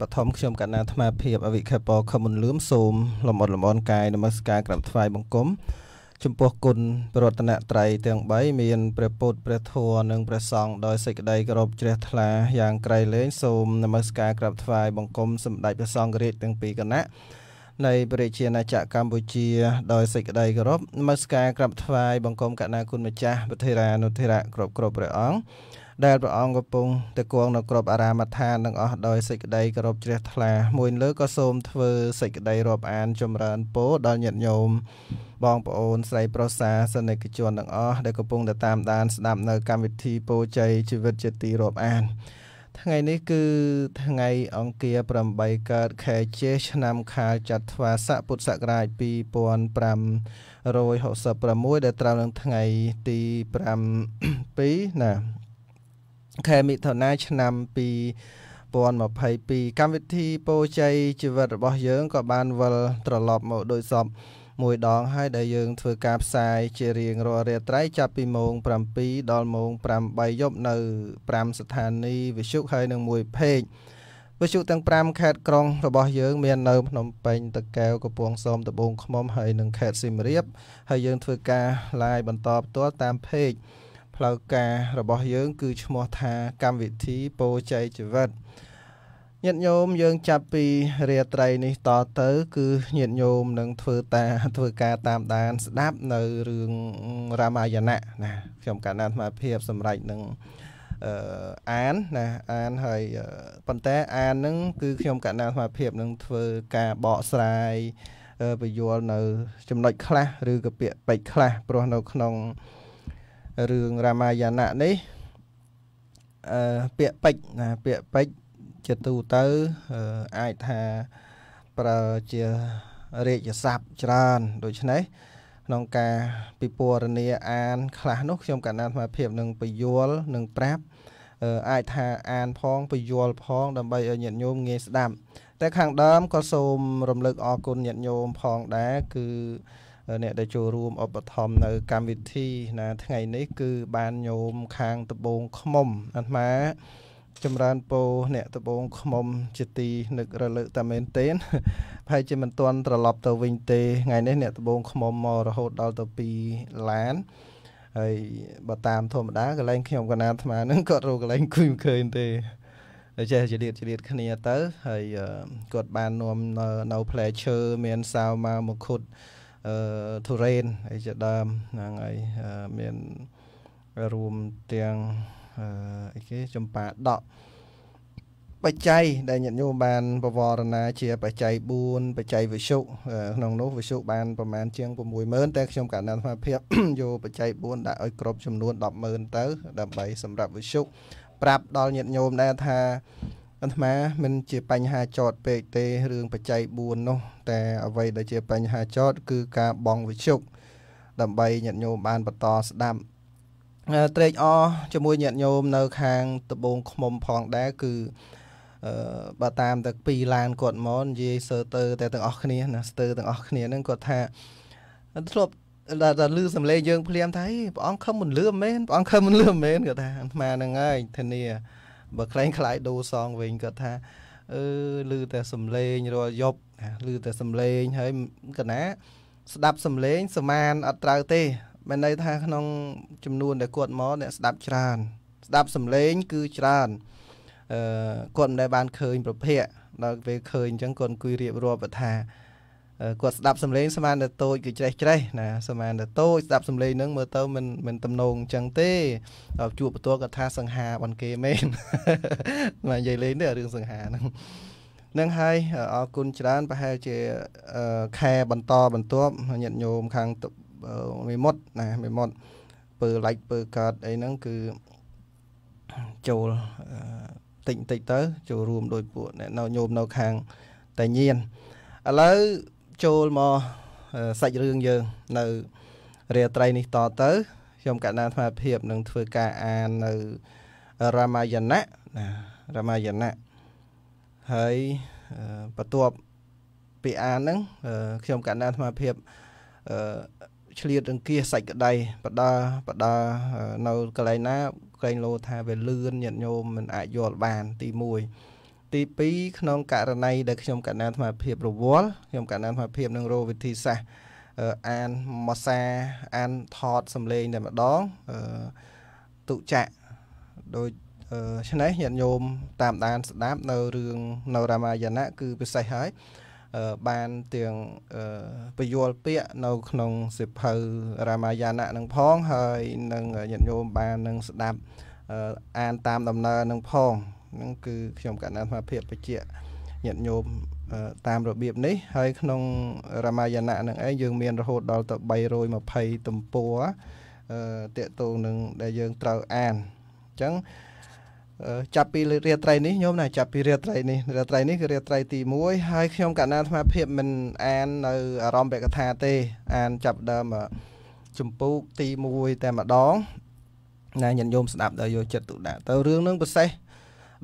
បឋមខ្ញុំកណ្ណាអាត្មាភាពអវិខេបខមុនលឿមសូមលំអត់លំអនកាយនមស្ការក្រាបថ្វាយបង្គំចំពោះគុណប្រតនត្រ័យទាំង3មានព្រះពុទ្ធព្រះធម៌និងព្រះសង្ឃដោយសេចក្តីគោរពជ្រះថ្លាយ៉ាងក្រៃលែងសូម នមស្ការក្រាបថ្វាយបង្គំសម្តេចព្រះសង្ឃរាជទាំងពីរគណៈនៃព្រះជាណាចក្រកម្ពុជាដោយសេចក្តីគោរពនមស្ការក្រាបថ្វាយបង្គំកណ្ណាគុណម្ចាស់ពធិរានុធិរៈគ្រប់គ្រប់ព្រះអង្គដែលព្រះអង្គកំពុងតែគង់នៅក្របអារាមដ្ឋាននឹងអស់ដោយសេចក្តីគោរពជ្រះថ្លា មួយ លើក៏សូមធ្វើសេចក្តីរាប់អាន ចម្រើនពរដល់ញាតិញោមបងប្អូនស្រីប្រុសសាសនិកជនទាំងអស់ដែលកំពុងតែតាមដានស្ដាប់នៅកម្មវិធីពោជ័យជីវិតជាទីរាប់អានថ្ងៃនេះគឺថ្ងៃអង្គារ8កើតខែជេឆ្នាំខាលចត្វាស័កពុទ្ធសករាជ2566ដែលត្រូវនឹងថ្ងៃទី5 2ណាខែមិថុនាឆ្នាំ2022កម្មវិធីពោជ័យជីវិតរបស់យើងក៏បានវិលត្រឡប់មកដូចសពមួយដងហើយដែលយើងធ្វើការផ្សាយជារៀងរាល់រាត្រីចាប់ពីម៉ោង7ដល់ម៉ោង8យប់នៅ5ស្ថានីយ៍វិទ្យុហើយនឹងមួយเพจវិទ្យុទាំង5ខេត្តក្រុងរបស់យើងមាននៅភ្នំពេញតាកែវកំពង់សោមត្បូងឃ្មុំហើយនឹងខេត្តសៀមរាបហើយយើងធ្វើការ live បន្តផ្ទាល់តាមเพจផ្លូវការរបស់យើងគឺឈ្មោះថាកម្មវិធីពោជ័យជីវិតញាតិញោមយើងចាប់ពីរាត្រីនេះតទៅ គឺញាតិញោមនឹងធ្វើតាធ្វើការតាមដាន ស្ដាប់នៅរឿងរាមាយណៈណាខ្ញុំកណ្ដាលអាត្មាភាពសម្រាប់នឹងអឺអានណាអានហើយប៉ុន្តែអាននឹង គឺខ្ញុំកណ្ដាលអាត្មាភាពនឹងធ្វើការបកស្រាយពយល់នៅ ចំណុចខ្លះឬក៏ពាក្យពេចខ្លះព្រោះនៅក្នុងអឺរឿងរាមាយណៈនេះអឺពាក្យពេចណាពាក្យពេចជាទូទៅអាចថាប្រើជារាជស័ព្ទច្រើន ដូច្នេះក្នុងការពិពណ៌នាអាន ខ្លះនោះខ្ញុំកណ្ដាលអាភិបនឹងពយលនឹងប្រាប់អាចថាអានផងពយលផង ដើម្បីឲ្យញាតិញោមងាយស្ដាប់តែខាងដើមក៏សូមរំលឹកអរគុណញាតិញោមផងដែរគឺអ្នកដែលចូលរួមឧបត្ថម្ភនៅ កម្មវិធីណាថ្ងៃនេះ គឺបានញោមខាងដបងខ្មុំអាត្មា ចម្រើនពោអ្នកដបងខ្មុំជាទីនឹករលឹកតាមែនទែនប្រហែលជាមិនទាន់ត្រឡប់ទៅវិញទេថ្ងៃនេះអ្នកដបងខ្មុំមករហូតដល់ទៅ2ឡានហើយបើតាមធម្មតាកន្លែងខ្ញុំកណាអាត្មានឹងគាត់រកកន្លែងគួយមិនឃើញទេចេះជលៀតជលៀតគ្នាទៅហើយគាត់បាននាំនៅផ្លែឈើមានសាវមកមកខុតធុរេនអីជាដើមហ្នឹងហើយមានរួមទាំងអីគេចម្ប៉ាដកបច្ច័យដែលញាតិញោមបានបវរណាជាបច្ច័យ4បច្ច័យវិសុក្នុងនោះវិសុបានប្រមាណជាង60000តែខ្ញុំកណ្ដាលស្មារភាពយកបច្ច័យ4ដាក់ឲ្យគ្រប់ចំនួន100,000ទៅដើម្បីសម្រាប់វិសុប្រាប់ដល់ញាតិញោមដែរថាអាត្មាមិនជាបញ្ហាចត ពេកទេរឿងបច្ច័យ4នោះ តែអ្វីដែលជាបញ្ហាចតគឺការបងវិជុក ដើម្បីញាតិញោមបានបន្តស្ដាប់ត្រេកអរជាមួយញាតិញោមនៅខាងដបងឃុំផងដែរគឺអឺបើតាមតែពីឡានគាត់មកនិយាយសើតើតែទាំងអស់គ្នាណាស្ទើទាំងអស់គ្នាហ្នឹងគាត់ថាធ្លាប់ដល់លឺសំឡេងយើងភ្លាមថាហេព្រះអង្គខឹមមិនលឺមែនព្រះអង្គខឹមមិនលឺមែនគាត់ថាអាត្មាហ្នឹងហើយធានាបើខ្លែងខ្លាយដូសងវិញគាត់ថាអឺឮតែសំឡេងរាល់យប់ឮតែសំឡេងហើយកណាស្ដាប់សំឡេងសមានអត់ត្រូវទេមានន័យថាក្នុងចំនួនដែលគាត់មកអ្នកស្ដាប់ច្រើនស្ដាប់សំឡេងគឺច្រើនអឺគាត់មិនដែលបានឃើញប្រភពដល់ពេលឃើញអញ្ចឹងគាត់អង្គុយរៀបរាប់ថាគាត់ស្ដាប់សំឡេងស្មានតែតូចគឺច្រេះច្រេះណាស្មានតែតូចស្ដាប់សំឡេងហ្នឹងមើលទៅមិនមិនទំនងអញ្ចឹងទេដល់ជួបបន្ទាល់គាត់ថាសង្ហាបនគេមែនមកនិយាយលេងទេរឿងសង្ហាហ្នឹងនឹងហើយអរគុណច្រើនប្រហែលជាខែបន្តបន្ទាប់ញាតិញោមខាងមេមត់ណាមេមត់ពើឡាច់ពើកើតអីហ្នឹងគឺចូលតិចតិចទៅចូលរួមដោយពួកអ្នកនៅញោមនៅខាងតាញៀនឥឡូវចូលមកសាច់រឿងយើង នៅរាត្រី នេះតទៅខ្ញុំកណ្ដាលអាត្មាភាពនឹងធ្វើការអាន នៅរាមាយណៈណារាមាយណៈហើយបន្ទាប់ពីអានហ្នឹងខ្ញុំកណ្ដាលអាត្មាភាពឆ្លៀតអង្គាសសាច់ក្តីបដាបដានៅកន្លែងណាកន្លែងលោថាវាលឿនញាតញោមមិនអាចយល់បានទី1ទី2ក្នុងករណីដែលខ្ញុំកណ្ដាលអាត្មាភាពរវល់ខ្ញុំកណ្ដាលអាត្មាភាពនឹងរោវិធីសាស្ត្រអានម៉ាសាអានថតសំឡេងតែម្ដងទុចៈដូចឆ្នេះញាតិញោមតាមដាន ស្ដាប់នៅរឿងនៅរាមាយណៈគឺពិសេសហើយបានទាំងពយលពាក្យនៅក្នុងសិភៅ រាមាយណៈនឹងផងហើយនឹងញាតិញោមបាននឹងស្ដាប់អានតាមដំណើរនឹងផងហ្នឹងគឺខ្ញុំកណ្ដាលអាភិបបជាញាតញោមតាមរបៀបនេះហើយ ក្នុងរាមាយណៈនឹងឯងយើងមានរហូតដល់ទៅ320ទំព័រតកតងនឹងដែលយើងត្រូវអានអញ្ចឹងចាប់ពីរាត្រីនេះញោមណាចាប់ពីរាត្រីនេះរាត្រីនេះគឺរាត្រីទី1ហើយខ្ញុំកណ្ដាលអាត្មាភាពមិនអាន នៅអារម្មណ៍វគ្គថាទេ អានចាប់ដើមចម្ពោះទី1តែម្ដងណាញាតិញោមស្ដាប់ដល់យកចិត្តទុកដាក់ទៅរឿងនឹងពិសេស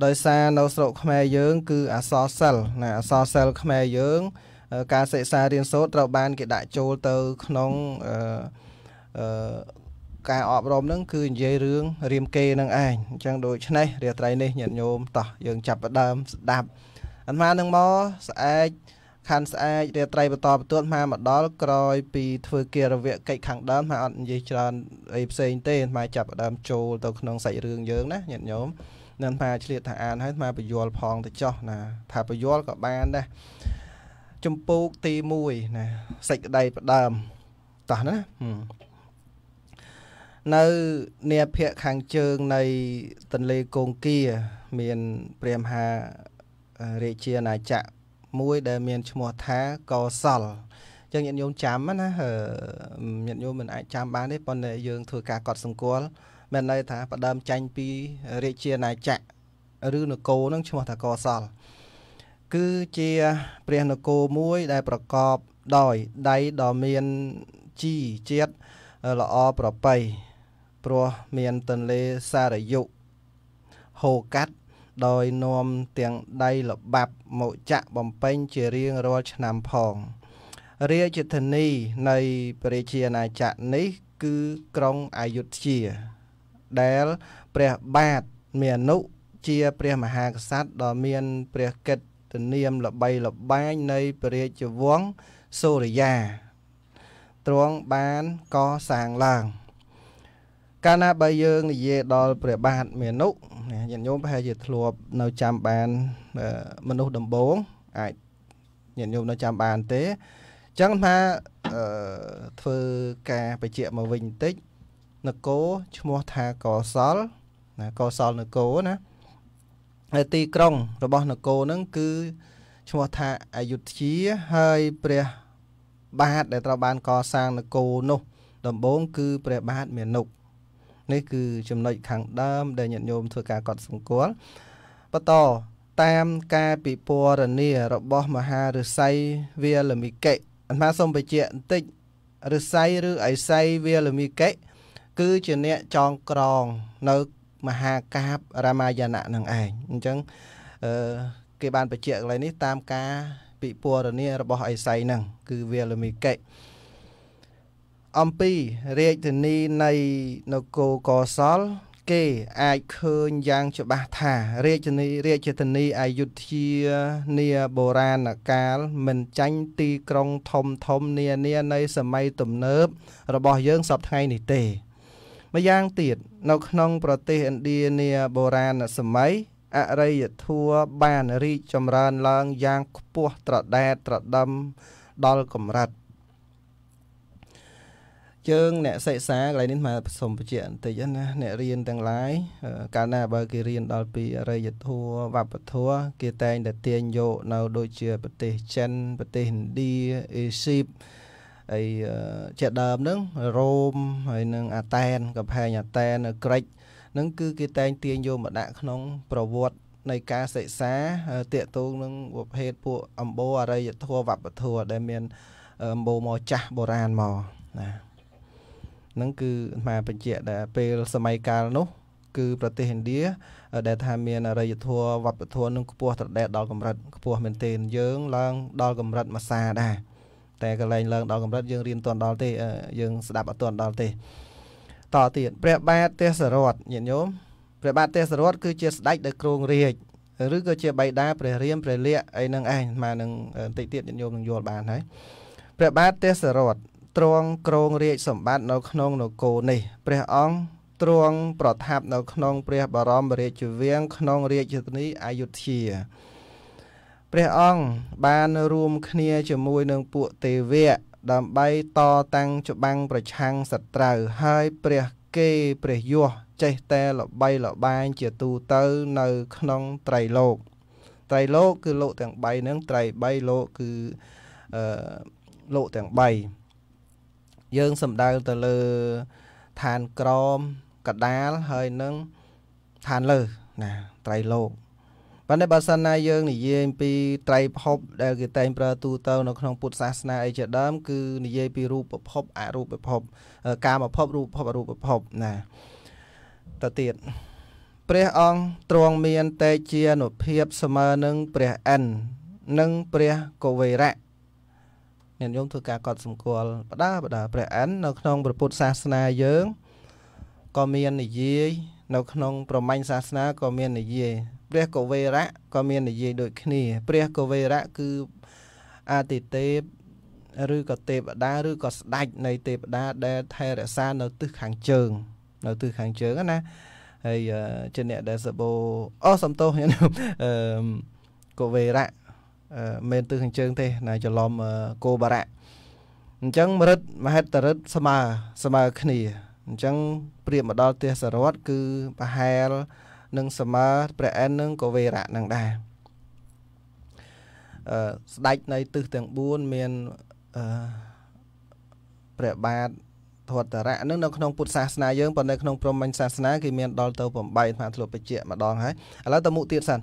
ដោយសារនៅស្រុកខ្មែរយើង គឺអសរសិលណាអសរសិលខ្មែរយើង ការសិក្សារៀនសូត្រត្រូវបានគេដាក់ចូលទៅ ក្នុងអឺការអប់រំ នឹង គឺនិយាយរឿងរៀមគេនឹងឯងអញ្ចឹងដូច្នេះរាត្រីនេះញាតិញោមតោះយើងចាប់ផ្ដើមស្ដាប់អាត្មានឹងមកស្អែកខាន់ស្អែករាត្រីបន្តបន្ទាប់មកមកដល់ក្រោយពីធ្វើគារវៈកិច្ចខាងដើមមកអត់និយាយច្រើនអីផ្សេងទេមកចាប់ដើមចូលទៅក្នុងសាច់រឿងយើងណាញាតិញោមនឹងថាឆ្លៀតថាអានហើយថាបញ្យលផងទៅចោះណាថាបញ្យលក៏បានដែរចម្ពោះទី1ណាសេចក្តីផ្ដើមតោះណានៅនាភៈខាងជើងនៃទន្លេកងគា មាន ព្រះមហារាជាណាចក្រមួយដែលមានឈ្មោះថាកោសលចឹងញាតិញោមចាំណាញាតិញោមមិនអាចចាំបានទេប៉ុន្តែយើងធ្វើការកត់សម្គាល់មានន័យថាផ្ដើមចាញ់ពីរាជាណាចក្រឬនគរនឹងឈ្មោះថាកសលគឺជាព្រះនគរមួយដែលប្រកបដោយដៃដ៏មានជីជាតិល្អប្រពៃព្រោះមានទន្លេសារយុហូកាត់ដោយនាំទាំងដៃលបាប់មកចាក់បំពេញជារៀងរាល់ឆ្នាំផង រាជធានីនៃព្រះរាជាណាចក្រនេះ គឺក្រុងអយុធ្យាដែលព្រះបាទមានុជាព្រះមហាក្សត្រដ៏មាន ព្រះកិត្តិនាមល្បីល្បាញនៃព្រះរាជវង្សសូរិយាទ្រង់បានកសាងឡើង កាលណាបើយើងនិយាយដល់ព្រះបាទមានុញាតិញោមប្រហែលជាធ្លាប់នៅចាំបានមនុស្សដំបូងអាចញាតិញោមនៅចាំបានទេអញ្ចឹងថាធ្វើការបញ្ជាក់មកវិញបន្តិចនគរឈ្មោះថាកសលណាកសលនគរណាហើយទីក្រុងរបស់នគរហ្នឹងគឺឈ្មោះថាអយុធ្យាហើយព្រះបាទដែលត្រូវបានកសាងនគរនោះ ដំបូងគឺព្រះបាទមាណុក នេះគឺ ចំណុចខាងដើម ដែលញាតិញោមធ្វើការកត់សម្គាល់បន្តតាមការពិពណ៌នារបស់មហាឫស័យវាលមិកិអន្តសូមបញ្ជាក់បន្តិចឫស័យឬអិស័យវាលមិកិគឺជាអ្នកចងក្រងនៅមហាកាព្យរាមាយណៈនឹងឯងអញ្ចឹងអឺគេបានបញ្ជាក់កន្លែងនេះតាមការពិពណ៌នារបស់អេសៃហ្នឹងគឺវាលមីកេអំពីរាជធានីនៃនគរកសលគេអាចឃើញយ៉ាងច្បាស់ថា រាជធានីរាជធានីអយុធ្យានាបុរាណកាល មិនចាញ់ទីក្រុងធំធំនានានៃសម័យទំនើប របស់យើងសពថ្ងៃនេះទេម្យ៉ាងទៀតនៅក្នុងប្រទេសឥណ្ឌានាបុរាណសម័យអរិយធម៌បានរីកចម្រើនឡើងយ៉ាងខ្ពស់ត្រដែតត្រដឹមដល់កម្រិតជើងអ្នកសិក្សាកន្លែងនេះមកសូមបញ្ជាក់បន្តិចណាអ្នករៀនទាំងឡាយ កាលណាបើគេរៀនដល់ពីអរិយធម៌វប្បធម៌គេតែងតែទាញយកនៅ ដូចជា ប្រទេសចិនប្រទេសឥណ្ឌាអេស៊ីបអីជាដើមហ្នឹងរ៉ូមហើយនឹងអាតែនកំផែងអាតែននៅក្រិចហ្នឹងគឺគេតែងទាញយកមកដាក់ក្នុង ប្រវត្តិនៃការសិក្សាតាកតងនឹងប្រភេទពួកអម្បូអរិយធម៌វប្បធម៌ដែល មានអម្បូមកចាស់បុរាណមកណាហ្នឹងគឺមកបញ្ជាក់ដែលពេលសម័យកាលនោះគឺប្រទេសឥណ្ឌាដែលថាមានអរិយធម៌វប្បធម៌នឹងខ្ពស់ត្រដែតដល់កម្រិតខ្ពស់មែនទែនយើងឡើងដល់កម្រិតមសាដែរតែកលែងឡើងដល់កម្រិតយើងរៀនទាន់ដល់ទេយើងស្ដាប់អត់ទាន់ដល់ទេតទៀតព្រះបាទទេសរតញាតិញោមព្រះបាទទេសរត គឺជាស្ដេចដែលគ្រងរាជឬក៏ជាបៃតាព្រះរាមព្រះលក្ខអីហ្នឹងឯងមកនឹងបន្តិចទៀតញាតិញោមនឹងយល់បានហើយព្រះបាទទេសរតទ្រង់គ្រងរាជសម្បត្តិនៅក្នុងនគរនេះព្រះអង្គទ្រង់ប្រថាប់នៅក្នុងព្រះបរមរាជវាំងក្នុងរាជធានីអយុធ្យាព្រះអង្គបានរួមគ្នាជាមួយនឹងពួកទេវៈដើម្បីតតាំងច្បាំងប្រឆាំងសត្រូវ ហើយព្រះគេព្រះយសចេះតែលបីលបាញជាទូទៅនៅក្នុងត្រៃលោក ត្រៃលោកគឺលោកទាំង3ហ្នឹងត្រៃ3លោកគឺអឺលោកទាំង3យើងសំដៅទៅលើឋានក្រមកដាលហើយនឹងឋានលើណាត្រៃលោកប៉ុន្តែបើសិនណាយើងនិយាយពីត្រៃភពដែលគេតែងប្រើទូទៅ នៅក្នុងពុទ្ធសាសនាអីជាដើមគឺនិយាយពីរូបភព អរូបភពកាមភពរូបភពអរូបភពណាទៅទៀតព្រះអង្គទ្រង់មានតេជានុភាពស្មើនឹងព្រះអិននិងព្រះកវេរៈអ្នកយងធ្វើការកត់សម្គាល់បដាបដាព្រះអិននៅ ក្នុងព្រះពុទ្ធសាសនាយើងក៏មាននិយាយនៅ ក្នុងប្រមាញ់សាសនាក៏មាននិយាយព្រះកវេរៈក៏មាននិយាយដូចគ្នាព្រះកវេរៈគឺអាទិទេពឬក៏ទេពតាឬក៏ស្ដេចនៃទេពតាដែលថែរក្សានៅទិសខាងជើងនៅទិសខាងជើងណាហើយជាអ្នកដែលសបោអូសំទោសខ្ញុំអឺកវេរៈមិនទិសខាងជើងទេណាច្រឡំកោបរៈអញ្ចឹងរិទ្ធមហិទ្ធរិទ្ធស្មើស្មើគ្នាអញ្ចឹងព្រៀបមកដល់ទិសសរតគឺប្រហែលនិងសមាព្រះអែននិងកវេរៈនឹងដែរអឺស្ដេចនៃទិសទាំង4មានអឺព្រះបាទធរតរៈនឹងនៅក្នុងពុទ្ធសាសនាយើងប៉ុន្តែក្នុងព្រហ្មញ្ញសាសនាគេមាន ដល់ទៅ8អាត្មាធ្លាប់បញ្ជាក់ម្ដងហើយឥឡូវតមុទៀតសិន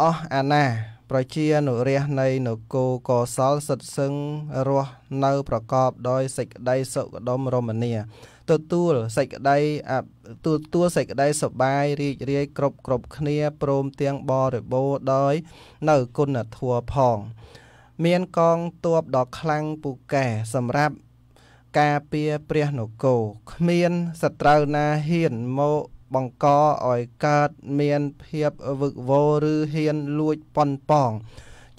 អស់អាណាប្រជានុរាសនៃនគរកសលសិទ្ធសឹងរស់នៅប្រកបដោយសេចក្តីសុខដុមរមនាទទួលសេចក្តីទទួលសេចក្តីសបាយរីករាយគ្រប់គ្រប់គ្នាព្រមទាំងបរិបូរដោយនៅគុណធម៌ផងមានកងទ័ពដ៏ខ្លាំងពូកែសម្រាប់ការពារព្រះនគរគ្មានសត្រូវណាហ៊ានមកបង្កឲ្យកើតមានភាពវឹកវរឬហ៊ានលួចប៉ុនប៉ង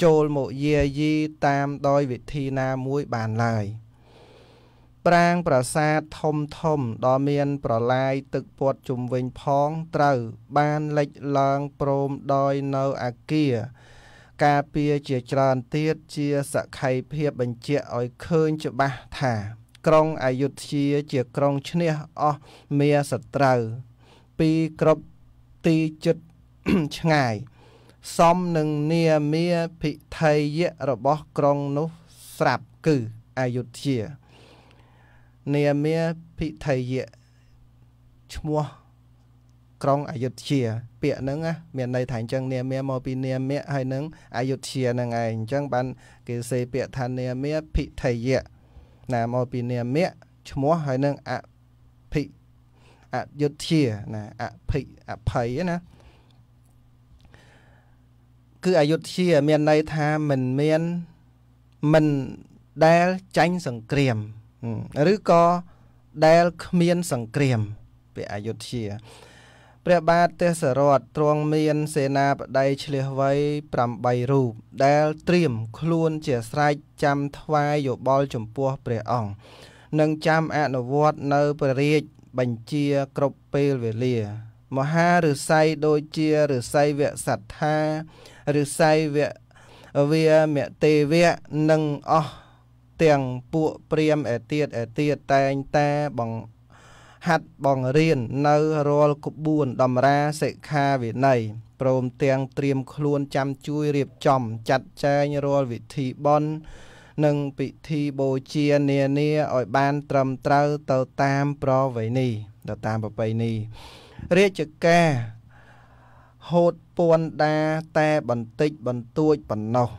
ចូលមកយាយីតាមដោយវិធីណាមួយបានឡើយប្រាងប្រាសាទធំធំដ៏មានប្រឡាយទឹកព័ទ្ធជុំវិញផងត្រូវបានលិចឡើងព្រមដោយនៅអាគារការពារជាច្រើនទៀតជាសក្ខីភាពបញ្ជាក់ឲ្យឃើញច្បាស់ថាក្រុងអយុធ្យាជាក្រុងឈ្នះអស់មាសត្រូវពីគ្រប់ទីជិតឆ្ងាយសំនឹងនាមាភិថីយៈរបស់ក្រុងនោះស្រាប់គឺអយុធ្យានាមាភិថីយៈឈ្មោះក្រុងអយុធ្យាពាក្យហ្នឹងមានន័យថាអញ្ចឹងនាមាមកពីនាមាហើយនឹងអយុធ្យាហ្នឹងឯងអញ្ចឹងបាន គេសេពាក្យថានាមាភិថីយៈណាមកពីនាមៈឈ្មោះហើយនឹងអភិអយុធ្យាណាអភិអភ័យណាគឺអយុធ្យាមានន័យថាមិនមានមិនដែលចាញ់សង្គ្រាមឬក៏ដែលគ្មានសង្គ្រាមពាក្យអយុធ្យាព្រះបាទទេសរដ្ឋទ្រង់មានសេនាបតីឆ្លៀសវៃ8រូប ដែលត្រៀមខ្លួនជាស្រេចចាំថ្វាយយោបល់ចំពោះព្រះអង្គនិងចាំអនុវត្តនៅព្រះរាជបញ្ជាគ្រប់ពេលវេលា មហាឫស័យដូចជាឫស័យវសត្ថាឫស័យវវាមទេវៈនិងអស់ទាំងពួកព្រាមឯទៀតឯទៀតតែងតែបង្ហាត់បង្រៀននៅរាល់ក្បួនតម្រាសិក្ខាវិន័យព្រមទាំងត្រៀមខ្លួនចាំជួយរៀបចំចាត់ចែងរាល់វិធីបន់និងពិធីបូជានានាឲ្យបានត្រឹមត្រូវទៅតាមប្រវេណីទៅតាមប្រពៃណីរាជការហូតពួនដាតែបន្តិចបន្តួចប៉ុណ្ណោះ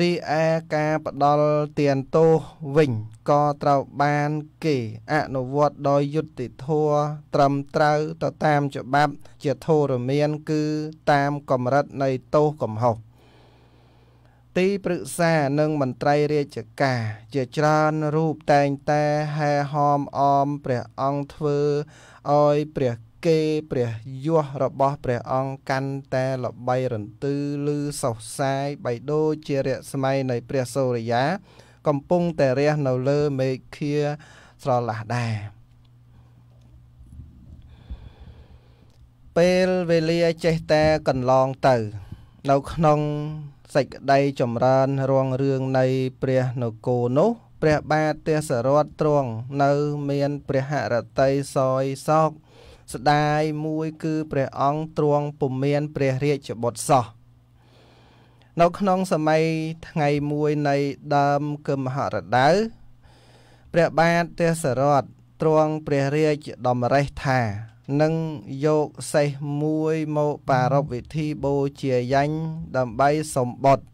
រីឯការផ្ដាល់ទានទោសវិញក៏ត្រូវបានគេអនុវត្តដោយយុត្តិធម៌ត្រឹមត្រូវទៅតាមច្បាប់ជាធរមានគឺតាមកម្រិតនៃទោសកំហុសទីប្រឹក្សានិងមន្ត្រីរាជការជាច្រើនរូបតែងតែហែហមអមព្រះអង្គធ្វើឲ្យព្រះគេព្រះយសរបស់ព្រះអង្គកាន់តែល្បីរន្ទឺឬសុសសាយបៃដូចជារស្មីនៃព្រះសូរិយា កំពុងតែរះនៅលើមេឃាស្រឡះដែរពេលវេលាចេះតែកន្លងទៅ នៅក្នុងសេចក្តីចម្រើនរួងរឿងនៃព្រះនគរនោះព្រះបាទទេសរដ្ឋទ្រង់នៅមានព្រះហរតីសយសោកស្ដាយមួយគឺព្រះអង្គទ្រង់ពុំមានព្រះរាជបុត្រសោះនៅក្នុងសម័យថ្ងៃមួយនៃដើមកឹមហរដៅព្រះបាទទេសរតទ្រង់ព្រះរាជតម្រេះថានឹងយកសេះមួយមកប្រារព្ធពិធីបូជាយ៉ាញ់ដើម្បីសម្បុត្រ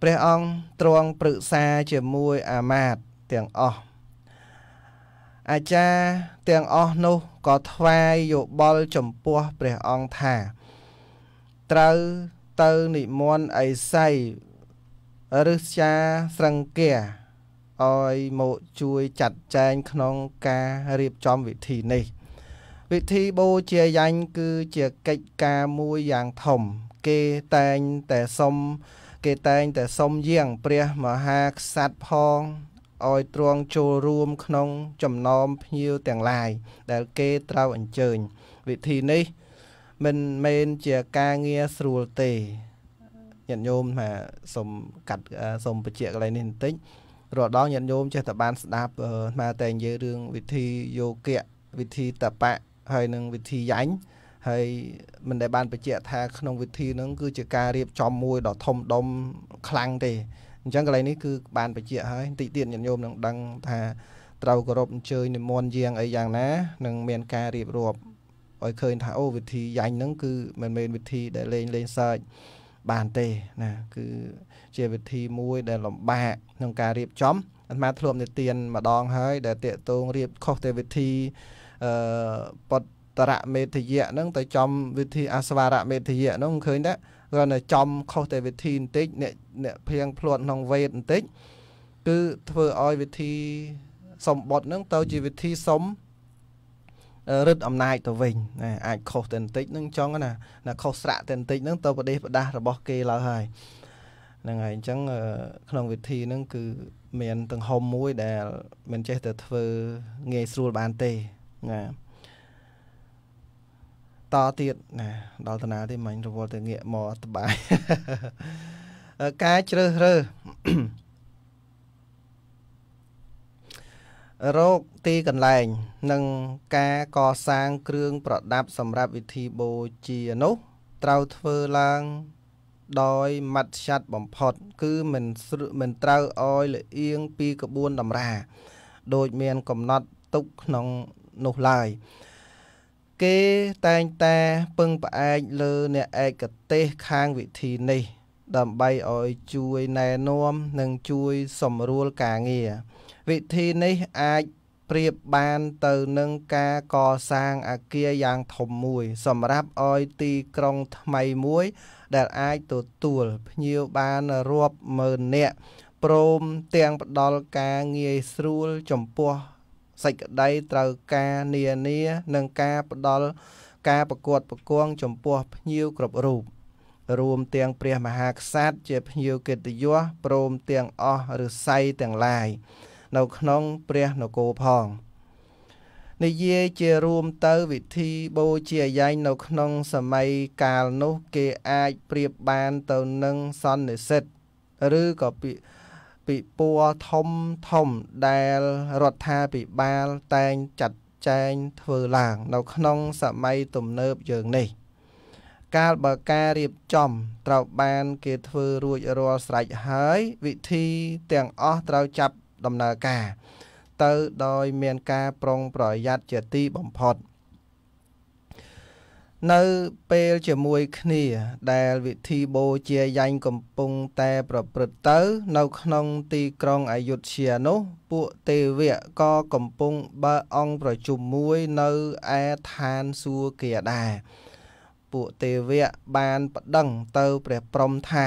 ព្រះអង្គទ្រង់ប្រឹក្សាជាមួយអាមាត្យទាំងអស់អាចារ្យទាំងអស់នោះក៏ថ្វាយយោបល់ចំពោះព្រះអង្គថា ត្រូវទៅនិមន្តអេសីឬជាស្រង្គាឲ្យមកជួយចាត់ចែងក្នុងការរៀបចំវិធីនេះ វិធីបូជាយ៉ាញ់គឺជាកិច្ចការមួយយ៉ាងធំ គេតែងតែសុំគេតែងតែសុំយាងព្រះមហាក្សត្រផងឲ្យទ្រង់ចូលរួមក្នុងចំណោមភ្ញៀវទាំងឡាយដែលគេត្រូវអញ្ជើញ វិធីនេះមិនមែនជាការងារស្រួលទេញាតិញោមថាសូមកាត់សូមបញ្ជាក់កន្លែងនេះបន្តិចរដងញាតិញោមចេះតែបានស្ដាប់ថាតែនិយាយរឿងវិធីយោគៈវិធីតបៈហើយនឹងវិធីយ៉ាញ់ហើយមិនដែលបានបញ្ជាក់ថាក្នុងវិធីនឹងគឺជាការរៀបចំមួយដ៏ធំដុំខ្លាំងទេអញ្ចឹងកន្លែងនេះគឺបានបញ្ជាក់ហើយបន្តិចទៀតញាតិញោមនឹងដឹងថាត្រូវគោរពអញ្ជើញនិមន្តយាងអីយ៉ាងណានឹងមានការរៀបរាប់ឲ្យឃើញថាអូវិធីយ៉ាញ់ហ្នឹង គឺមិនមែនវិធីដែលលេងលេងសើចបានទេណាគឺជាវិធីមួយ ដែលលំបាកក្នុងការរៀបចំអាត្មា ធ្លាប់និទានម្ដងហើយដែលតេតងរៀបខុសតែវិធីអឺបតរៈមេធយៈហ្នឹងទៅចំវិធីអស្វារៈមេធយៈហ្នឹងឃើញដែរគ្រាន់តែចំខុសតែវិធីបន្តិចអ្នកអ្នកភៀងភ្លាត់ក្នុងវេទបន្តិចគឺធ្វើឲ្យវិធីសុំបុតហ្នឹងទៅជាវិធីសុំរឹតអំណាចទៅវិញណាអាចខុសតែបន្តិចហ្នឹងចង់ណាណាខុសស្រាក់តែបន្តិចហ្នឹងទៅប្រទេសប្រដាសរបស់គេឡើយហើយហ្នឹងហើយអញ្ចឹងក្នុងវិធីហ្នឹងគឺមានទាំងហុំមួយដែលមិនចេះតែធ្វើងាយស្រួលបានទេណាតទៀតណាដល់តាទេមិញរវល់ទៅងាកមកតបាយការជ្រើសរើសរោគទីកន្លែង និងការកសាងគ្រឿងប្រដាប់ សម្រាប់វិធីបូជានោះ ត្រូវធ្វើឡើងដោយម៉ាត់ឆាត់បំផុត គឺមិនមិនត្រូវឲ្យលអៀងពីក្បួនតម្រា ដូចមានកំណត់ទុកក្នុងនោះឡើយគេតែងតែពឹងផ្អែកលើអ្នកឯកទេសខាងវិធីនេះ ដើម្បីឲ្យជួយណែនាំនិងជួយសម្រួលការងារវិធីនេះអាចប្រៀបបានទៅនឹងការកសាងអាគារយ៉ាងធំមួយ សម្រាប់ឲ្យទីក្រុងថ្មីមួយ ដែលអាចទទួលភ្ញៀវបានរាប់ម៉ឺននាក់ព្រមទាំងផ្ដល់ការងាយស្រួលចំពោះសេចក្តីត្រូវការនានានិងការផ្ដល់ការប្រកួតប្រគងចំពោះភ្ញៀវគ្រប់រូបរួមទាំងព្រះមហាក្សត្រជាភ្ញៀវកិត្តិយសព្រមទាំងអស់ឫស័យទាំងឡាយ នៅក្នុងព្រះនគរផងនិយាយជារួមទៅវិធីបូជាយាញនៅក្នុងសម័យកាលនោះគេអាចប្រៀបបានទៅនឹងសន្និសិទឬក៏ពាក្យពិព័រធំធំដែលរដ្ឋាភិបាលតែងចាត់ចែងធ្វើឡើងនៅក្នុងសម័យទំនើបយើងនេះកាលបើការរៀបចំត្រូវបានគេធ្វើរួចរាល់ស្រេចហើយវិធីទាំងអស់ត្រូវចាប់ដំណើរការ ទៅដោយមានការប្រុងប្រយ័ត្នជាទីបំផុត។នៅពេលជាមួយគ្នាដែលវិធីបូជាយញ្ញកំពុងតែប្រព្រឹត្តទៅនៅក្នុងទីក្រុងអយុធ្យានោះ ពួកទេវៈក៏កំពុងបើអង្គប្រជុំមួយនៅឯឋានសួគ៌ដែរពួកទេវៈបានប្តឹងទៅព្រះព្រំថា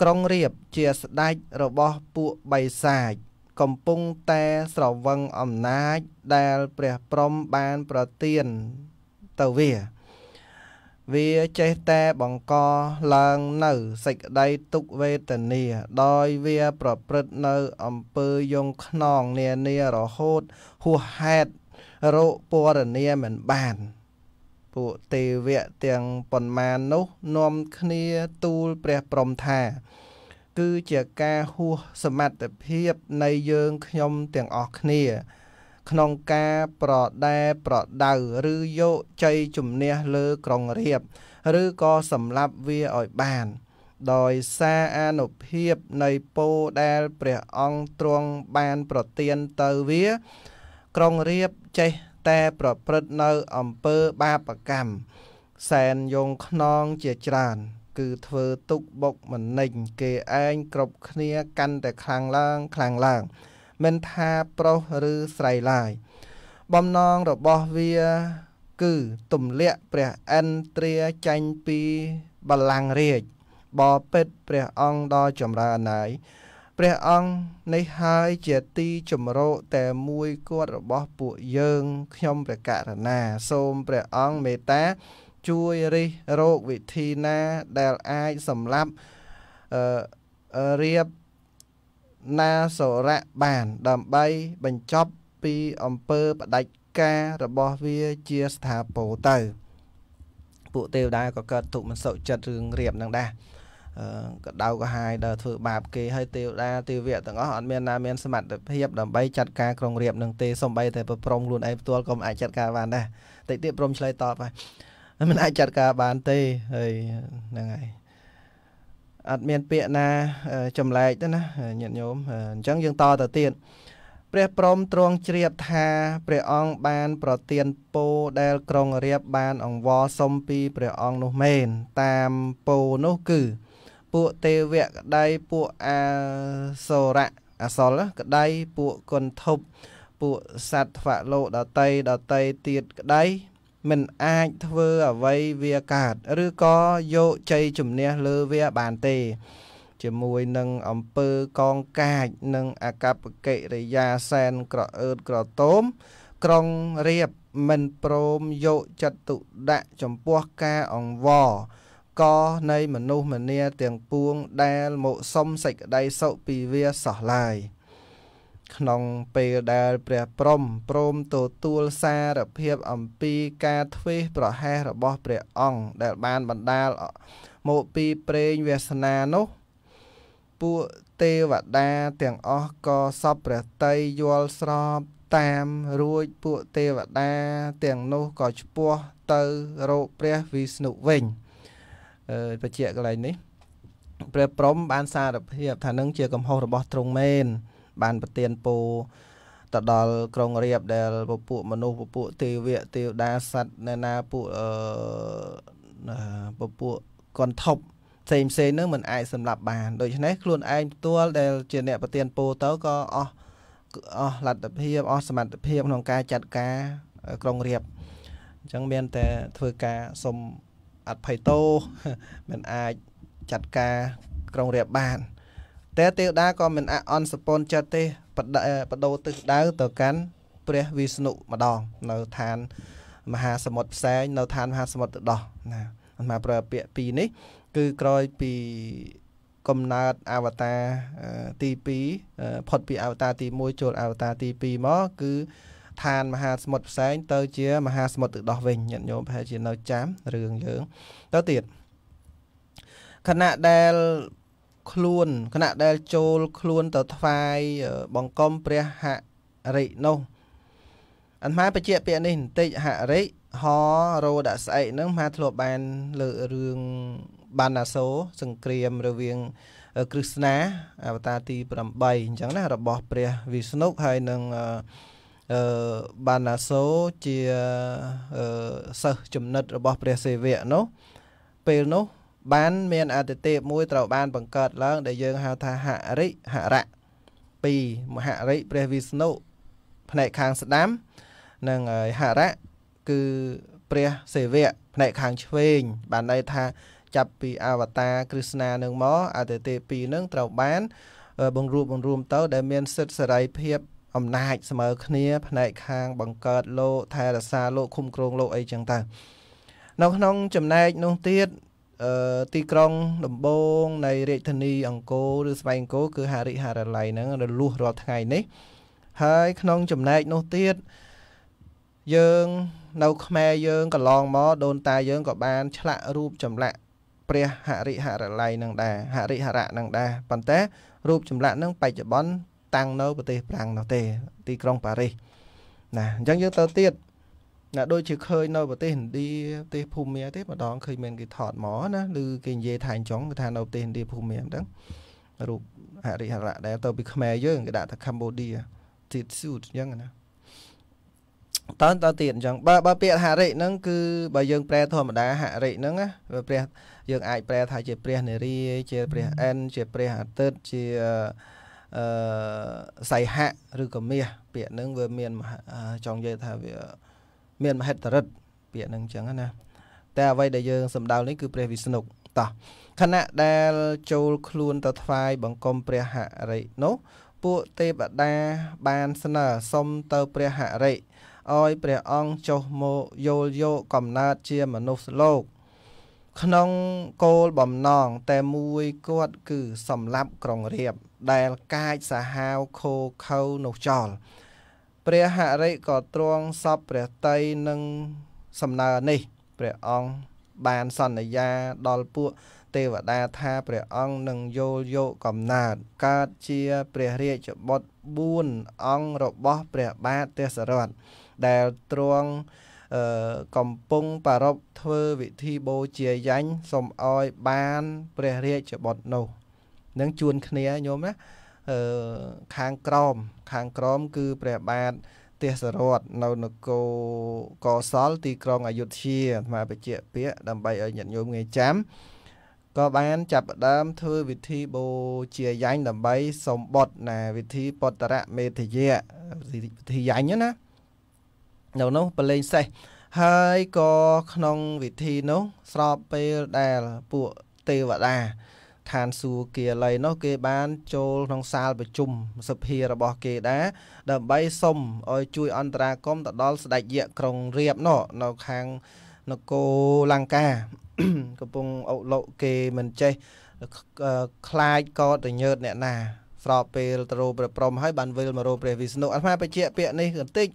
ក្រុងរៀបជាស្ដេចរបស់ពួកបិសាច កំពុងតែស្រវឹងអំណាចដែលព្រះព្រំបានប្រទានទៅវាវាចេះតែបង្កឡើងនៅសេចក្តីទុក្ខវេទនាដោយវាប្រព្រឹត្តនៅអំពើយងខ្នងនានារហូតហួសហេតុរោគពរនាមិនបាន ពួកទេវៈទាំងប៉ុន្មាននោះនាំគ្នាទូលព្រះព្រំថា គឺជាការហួសសមត្ថភាពនៃយើងខ្ញុំទាំងអស់គ្នាក្នុងការប្រដែប្រដៅឬយកជ័យជំនះលើក្រុងរាពណ៍ឬក៏សម្លាប់វាឲ្យបាន ដោយសារអានុភាពនៃពោដែលព្រះអង្គទ្រង់បានប្រទានទៅវា ក្រុងរាពណ៍ចេះតែប្រព្រឹត្តនៅអំពើបាបកម្មសែនយងខ្នងជាច្រើនគឺធ្វើទុកបុកម្នេញគេឯងគ្រប់គ្នាកាន់តែខ្លាំងឡើងខ្លាំងឡើងមិនថាប្រុសឬស្រីឡើយបំណងរបស់វា គឺទម្លាក់ព្រះអិនទ្រាចាញ់ពីបលាំងរាជបពេតព្រះអង្គដ៏ចម្រើនហើយព្រះអង្គនេះហើយជាទីចម្រោតែមួយគត់របស់ពួកយើង ខ្ញុំព្រះករណា សូមព្រះអង្គមេត្តា ជួយរិះរោគវិធីណាដែលអាចសម្លាប់អឺរៀបណាសូរៈបានដើម្បីបញ្ចប់ពីអំពើបដិការរបស់វាជាស្ថាពរទៅ ពួកទេវតាក៏កើតទុកមិនសុខចិត្តរឿងរៀបនឹងដែរកដៅកហាយដល់ធ្វើបាបគេហើយទេវតាទេវៈទាំងអស់អត់មានណាមានសមត្ថភាពដើម្បីចាត់ការក្រុងរៀបនឹងទេសំបីតែប្រព្រំខ្លួនឯងផ្ទាល់ក៏មិនអាចចាត់ការបានដែរតិចទៀតព្រមឆ្លើយតបហើយមិនអាចចាត់ការបានទេហើយហ្នឹងហើយអត់មានពាក្យណាចម្លែកទេណាញាតិញោមអញ្ចឹងយើងតទៅទៀតព្រះព្រមទ្រង់ជ្រាបថា ព្រះអង្គបាន ប្រទានពោដែលក្រុងរាពបានអង្វរសុំពី ព្រះអង្គនោះមែនតាមពោនោះគឺ ពួកទេវៈក្តីពួកអសរៈអសលក្តីពួកគុណធប់ពួកសត្វវៈលោដតីដតីទៀតក្តីមិនអាចធ្វើអ្វីវាកើតឬក៏យកជ័យជំនះលើវាបានទេ ជាមួយនឹងអំពើកងកាចនិងអកប្បកិរិយាសែនក្រអឺតក្រទោមក្រុងរៀបមិនព្រមយកចិត្តទុដាក់ចំពោះការអង្វរកនៃមនុស្សម្នាទាំងពួងដែលមកសុំសេចក្តីសុខពីវាសោះឡើយ។ក្នុងពេលដែល ព្រះព្រំព្រមទទួលសារភាពអំពី ការធ្វេសប្រហែសរបស់ ព្រះអង្គដែលបានបណ្ដាលមកពីព្រេងវាសនានោះ ពួកទេវតាទាំងអស់ក៏សពព្រះតីយល់ស្របតាមរួចពួកទេវតាទាំងនោះក៏ឈ្មោះទៅរកព្រះវិស្ណុវិញអឺបច្ចៈកន្លែងនេះព្រះព្រំបានសារភាពថានឹងជាកំហុសរបស់ទ្រង់មែនបានប្រទានពរទៅដល់ក្រុងរាពដែលពពួកមនុស្សពពួកទេវៈទេវតាសត្វណានាពួកអឺពពួកកនធប់ផ្សេងផ្សេងនឹងមិនអាចសម្លាប់បាន ដូច្នេះខ្លួនឯងផ្ទាល់ដែលជាអ្នកប្រទានពរទៅក៏អស់អស់លទ្ធភាព អស់សមត្ថភាពក្នុងការចាត់ការក្រុងរាពអញ្ចឹងមានតែធ្វើការសុំអភ័យទោសមិនអាចចាត់ការក្រុងរាពបានតែទេវតាក៏មិនអអន់សពន់ចិត្តទេបដូរទិសដៅទៅកាន់ ព្រះវិស្ណុម្ដង នៅឋានមហាសមុទ្រផ្សែងនៅឋានមហាសមុទ្រទៅដោះណាអាត្មាប្រើពាក្យពីរនេះគឺក្រោយពីកំណើតអវតារទី2ផុតពីអវតារទី1ចូលអវតារទី2មកគឺឋានមហាសមុទ្រផ្សែង ទៅជាមហាសមុទ្រទឹកដោះវិញញាតិញោមប្រហែលជានៅ ចាំរឿងយើង ទៅទៀតខណៈដែលខ្លួនគណៈដែលចូល ខ្លួនទៅថ្វាយបង្គំព្រះហរិនោះអន្តមាបជាពាក្យនេះបន្តិចហរិហរោដាក់ស្អែកនឹងមហាធ្លាប់បានលើរឿងបានអាសូសង្គ្រាមរវាងគ្រឹស្ណាអវតារទី8អញ្ចឹងណារបស់ ព្រះ វិស្ណុហើយនឹងអឺបានអាសូជាសិស្សចំណិតរបស់ ព្រះសេវៈនោះពេលនោះបានមានអតិទេពមួយត្រូវបានបង្កើតឡើង ដែលយើងហៅថាហរិហរៈ2មហរិព្រះវិស្ណុផ្នែកខាងស្ដាំនិងហរៈគឺព្រះសិវៈផ្នែកខាងឆ្វេងបានន័យថា ចាប់ពីអវតារគ្រឹស្ណានឹងមកអតិទេពពីរនឹងត្រូវបានបង្រួបបង្រួមទៅ ដែលមានសិទ្ធិសេរីភាពអំណាចស្មើគ្នា ផ្នែកខាងបង្កើតលោកថែរក្សាលោកឃុំគ្រងលោកអីចឹងទៅនៅក្នុងចំណែកនោះទៀតអឺទីក្រុងដំបងនៃរាជធានី អង្គរឬស្វាយអង្គរគឺហារិហារឡ័យហ្នឹងរលួសរាល់ថ្ងៃនេះ ហើយក្នុងចំណែកនោះទៀតយើងនៅខ្មែរយើងកន្លងមកដូនតាយើងក៏បានឆ្លាក់រូបចម្លាក់ ព្រះហរិហរឡ័យនឹងដែរហរិហរៈនឹងដែរប៉ុន្តែរូបចម្លាក់នឹងបច្ចុប្បន្នតាំងនៅប្រទេសប្រាំងនោះទេ ទីក្រុងប៉ារីសណាអញ្ចឹងយើងទៅទៀតណាដូចជាឃើញនៅប្រទេសឥណ្ឌាប្រទេសភូមាទេម្ដងឃើញមានគេថតមកណាឬគេនិយាយថាអញ្ចឹងគេថានៅប្រទេសឥណ្ឌាភូមាអញ្ចឹងរូបអរិហរៈដែលទៅពីខ្មែរយើងគេដាក់ថា Cambodia ទៀត suit អញ្ចឹងណាតើតើទៀតអញ្ចឹងបើបើពាក្យហរិហ្នឹងគឺបើយើងប្រែធម្មតាហរិហ្នឹងណាព្រះយើងអាចប្រែ ថាជា ព្រះនារីជាព្រះអិនជាព្រះអាទិត្យជាអឺសៃហៈឬក៏មាសពាក្យហ្នឹងវាមានចង់និយាយថាវាមានមហិទ្ធិឫទ្ធិពាក្យហ្នឹងចឹងណា តែអ្វីដែលយើងសម្ដៅនេះគឺព្រះវិស្ណុតោះខណៈដែលចូលខ្លួនទៅថ្វាយ បង្គំព្រះហរិនោះ ពួកទេពតាបានស្នើសុំទៅព្រះហរិឲ្យព្រះអង្គចុះមកយល់យកកំណើតជាមនុស្សលោកក្នុងគោលបំណង តែមួយគាត់គឺសម្លាប់ក្រុងរាពដែលកាចសាហាវខូខៅនោះចោលព្រះហរិក៏ទ្រង់សពព្រះតីនឹងសំណើនេះព្រះអង្គបានសន្យាដល់ពួកទេវតាថាព្រះអង្គនឹងយោលយកកំណើតកើតជា ព្រះរាជបុត្រ4អង្គរបស់ ព្រះបាទទេសរថដែលទ្រង់កំពុងប្ររព្ធធ្វើវិធីបូជាយ៉ាញ់សូមអោយបាន ព្រះរាជបុត្រនោះនឹងជួនគ្នាញោមណាខាងក្រមខាងក្រមគឺ ព្រះបាទទេសរតនៅនគរកសលទីក្រុងអយុធ្យាអាត្មាបជាពាក្យដើម្បីឲ្យញាតិញោមងាយចាំក៏បានចាប់ផ្ដើមធ្វើវិធីបូជាយ៉ាញ់ដើម្បីសំបុតណាវិធីបតរៈមេធយៈវិធីយ៉ាញ់ណា នៅនោះប្រលេងសេះហើយក៏ក្នុងវិធីនោះស្របពេលដែលពួកទេវតាឋានសួគ៌គិល័យនោះគេបានចូលក្នុងសាលប្រជុំសភារបស់គេដែរដើម្បីសុំឲ្យជួយអន្តរាគមទៅដល់ស្ដេចយៈក្រុងរៀបនោះនៅខាងនគរលង្កាកំពុងអុកលោកគេមិនចេះខ្លាចក៏ទៅញើតអ្នកណាស្របពេលទៅរោព្រះព្រំហើយបានវិលមករោព្រះវិស្ណុអាត្មាបជាពាក្យនេះបន្តិច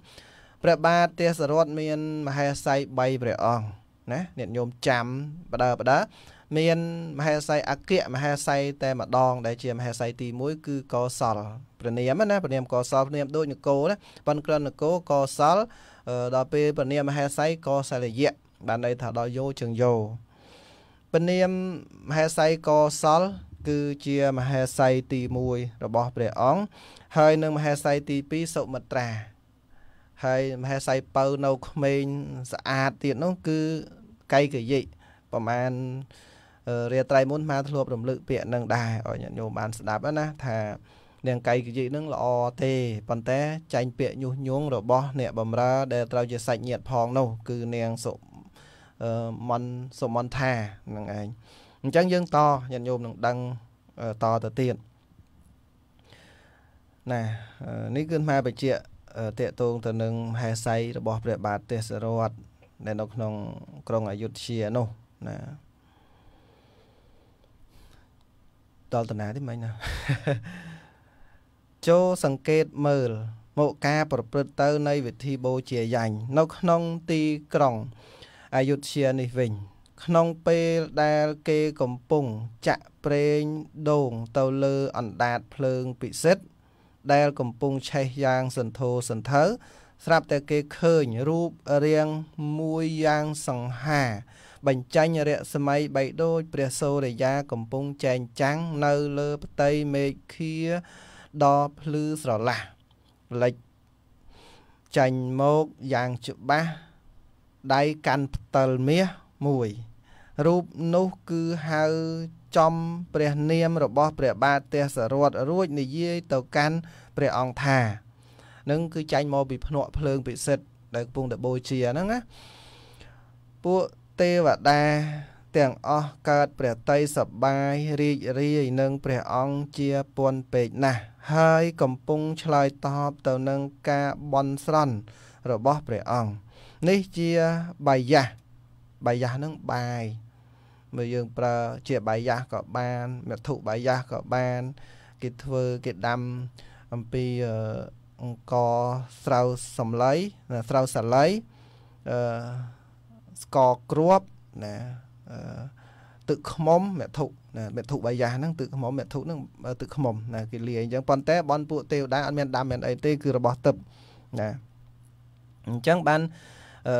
ព្រះបាទទេសរតមានមហេសី3ព្រះអង្គណាអ្នកញោមចាំបដើបដើមានមហេសីអគ្គមហេសីតែម្ដងដែលជាមហេសីទី1គឺកសលព្រានាមណាព្រានាមកសលព្រានាមដូចនគរណាប៉ុនក្រនគរកសល ដល់ពេលព្រានាមហេសីកសលយៈបានន័យថាដល់យោជឹងយោព្រានាមមហេសីកសលគឺជាមហេសីទី1របស់ ព្រះអង្គហើយនឹងមហេសីទី2សុមិត្រាហើយមហេសីបើនៅក្មេងស្អាតទៀតនោះគឺកៃកយិប្រហែលរាត្រីមុនអាធ្លាប់រំលឹកពាក្យនឹងដែរឲ្យញាតិញោមបានស្ដាប់ណាថានាងកៃគិជិនឹងល្អទេប៉ុន្តែចាញ់ពាក្យញុះញង់របស់អ្នកបំរើដែលត្រូវជាសាច់ញាតិផងនោះគឺនាងសុមនសុមនថានឹងឯងអញ្ចឹងយើងតញាតិញោមនឹងដឹងតទៅទៀតណានេះគឺមកបញ្ជាក់តកតងទៅនឹងហេស័យរបស់ព្រះបាទទេសរដ្ឋនៅក្នុងក្រុងអយុធ្យានោះណាដល់តាទេមិញណាចូលសង្កេតមើលមកការប្រព្រឹត្តទៅនៃវិធីបូជាយ៉ាញ់នៅក្នុងទីក្រុងអយុធ្យានេះវិញ ក្នុងពេលដែលគេកំពុងចាក់ប្រេងដូង ទៅលើអណ្ដាតភ្លើងពិសិដ្ឋដែល កំពុងឆេះយ៉ាងសន្ធោសន្ធៅស្រាប់តែគេឃើញរូបរាងមួយយ៉ាងសង្ហារបញ្ចាញ់រស្មីបៃដូចព្រះសូរិយាកំពុងចែងចាំងនៅលើផ្ទៃមេឃាដល់ភ្លឺស្រឡះលិចចាញ់មកយ៉ាងច្បាស់ដៃកាន់ផ្តិលមាសមួយ រូបនោះគឺហៅចំព្រះនាមរបស់ព្រះបាទទេសរតរួចនិយាយទៅកាន់ព្រះអង្គថា នឹងគឺចាញ់មកពីភ្នក់ភ្លើងពិសិដ្ឋដែលកំពុងតបូជាហ្នឹងណាពួកទេវតាទាំងអស់កើត ព្រះតីសបាយរីករាយនឹងព្រះអង្គជាពន់ពេកណាស់ហើយកំពុងឆ្លើយតបទៅនឹងការបន់ស្រន់របស់ព្រះអង្គនេះជាបាយៈបាយៈនឹងបាយមើលយើង ប្រើជាបាយៈក៏បានមធុបាយៈក៏បានគេធ្វើគេដាំអំពីអង្គស្រៅសំឡៃស្រៅសាឡៃអឺកគ្រាប់ណាទឹកខ្មុំមធុណាមធុបាយៈហ្នឹងទឹកខ្មុំមធុហ្នឹងទឹកខ្មុំណាគេលាយអញ្ចឹងប៉ុន្តែបនពួកទេវតាអត់មានដាំមានអីទេគឺរបស់ទឹកណាអញ្ចឹងបានអឺ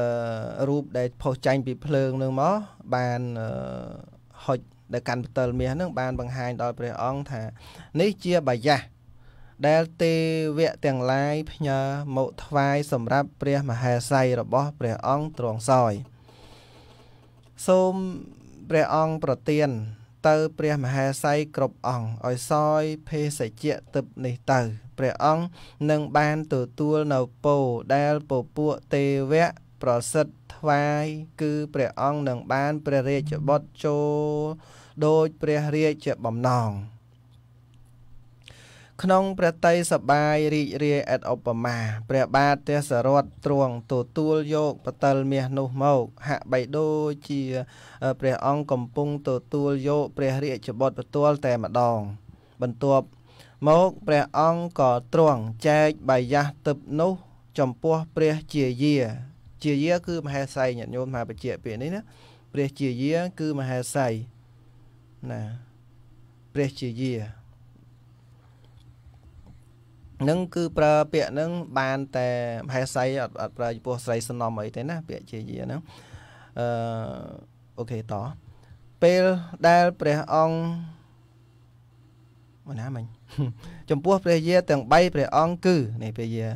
រូបដែលផុសចាញ់ពីភ្លើងនឹងមកបានហុចដែលកាន់ផ្ទិលមាសនឹងបានបង្ហាញដល់ព្រះអង្គថា នេះជាបាយៈដែលទេវៈទាំងឡាយផ្ញើមកថ្វាយសម្រាប់ព្រះមហេសីរបស់ ព្រះអង្គទ្រង់សោយ។សូមព្រះអង្គប្រទានទៅព្រះមហេសីគ្រប់អង្គឲ្យសោយភេសជ្ជៈទឹកនេះទៅ ព្រះអង្គនឹងបានទទួលនៅពោដែលពពួកទេវៈប្រសិទ្ធថ្វាយគឺព្រះអង្គនឹងបាន ព្រះរាជបុត្រចូលដោយព្រះរាជបំណងក្នុងព្រះតីសបាយរីករាយឥតឧបមាព្រះបាទទេសរតទ្រង់ទទួលយកបតលមាសនោះមកហាក់បីដូចជា ព្រះអង្គកំពុងទទួលយក ព្រះរាជបុត្រផ្ទាល់តែម្ដង បន្ទាប់មកព្រះអង្គក៏ទ្រង់ចែកបាយះទឹកនោះ ចំពោះព្រះជាយា ជាយាគឺមហេសីញាតិញោមមហាបជាពាក្យនេះណាព្រះជាយាគឺមហេសីណាព្រះជាយានឹងគឺប្រើពាក្យហ្នឹងបានតែមហេសីអត់អត់ប្រើចំពោះស្រីសនំអីទេណាពាក្យជាយាហ្នឹងអឺអូខេតពេលដែលព្រះអង្គមកណាមិញចំពោះព្រះយា ទាំង3ព្រះអង្គគឺនេះព្រះយា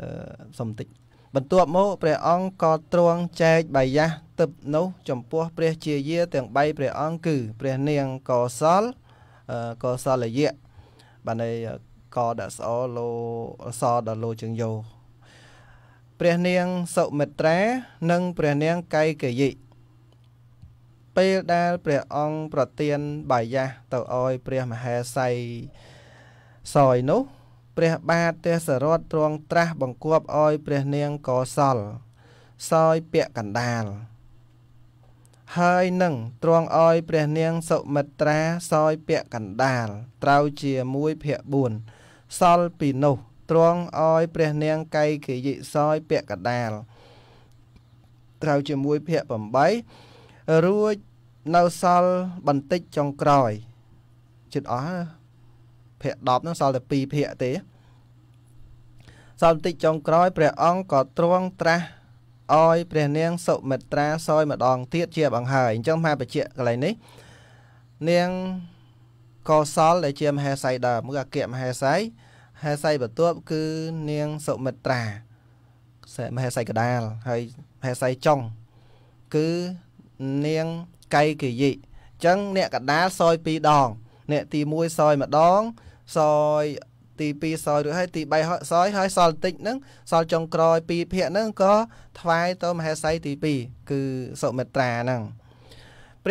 អឺសំតិចបន្ទាប់មកព្រះអង្គក៏ទ្រង់ចែកបាយៈទឹកនោះចំពោះព្រះជាយា ទាំង3ព្រះអង្គគឺ ព្រះនាងកោសលកោសលយៈបានន័យកដាក់ស្អលោសដល់លោជើងយោព្រះនាងសុមិត្រា និង ព្រះនាងកៃកយិពេលដែល ព្រះអង្គប្រទានបាយ័សទៅឲ្យ ព្រះមហេសីសោយនោះព្រះបាទទេសរតទ្រង់ត្រាស់បង្គាប់ឲ្យ ព្រះនាងកសលសោយពាក់កណ្ដាលហើយនឹងទ្រង់ឲ្យ ព្រះនាងសុមិត្រាសោយពាក់កណ្ដាលត្រូវជាមួយភាគ4សល់ពីនោះទ្រង់ឲ្យ ព្រះនាងកៃកេយិសោយពាក់កដាលត្រូវជាមួយភាក8រួចនៅសល់បន្តិចចុងក្រោយជិតអស់ភាក10នោះសល់តែ2ភាកទេសល់បន្តិចចុងក្រោយ ព្រះអង្គក៏ទ្រង់ត្រាស់ឲ្យ ព្រះនាងសុមិត្រាសោយម្ដងទៀតជាបង្ហើយអញ្ចឹងមកបញ្ជាក់កន្លែងនេះនាងកោសលដែលជាមហេសីដើមគឺអគ្គមហេសីហេសីបន្ទាប់ គឺនាងសុមិត្រាមហេសីកដាលហើយមហេសីចុង គឺនាងកៃគិយិអញ្ចឹងអ្នកកដាលសយ2ដង អ្នកទី1សយម្ដងសយទី2សយរួចហើយទី3សយហើយសល់តិចហ្នឹងសល់ចុងក្រោយ2ភាគហ្នឹងក៏ថ្វាយទៅមហេសីទី2គឺសុមិត្រាហ្នឹង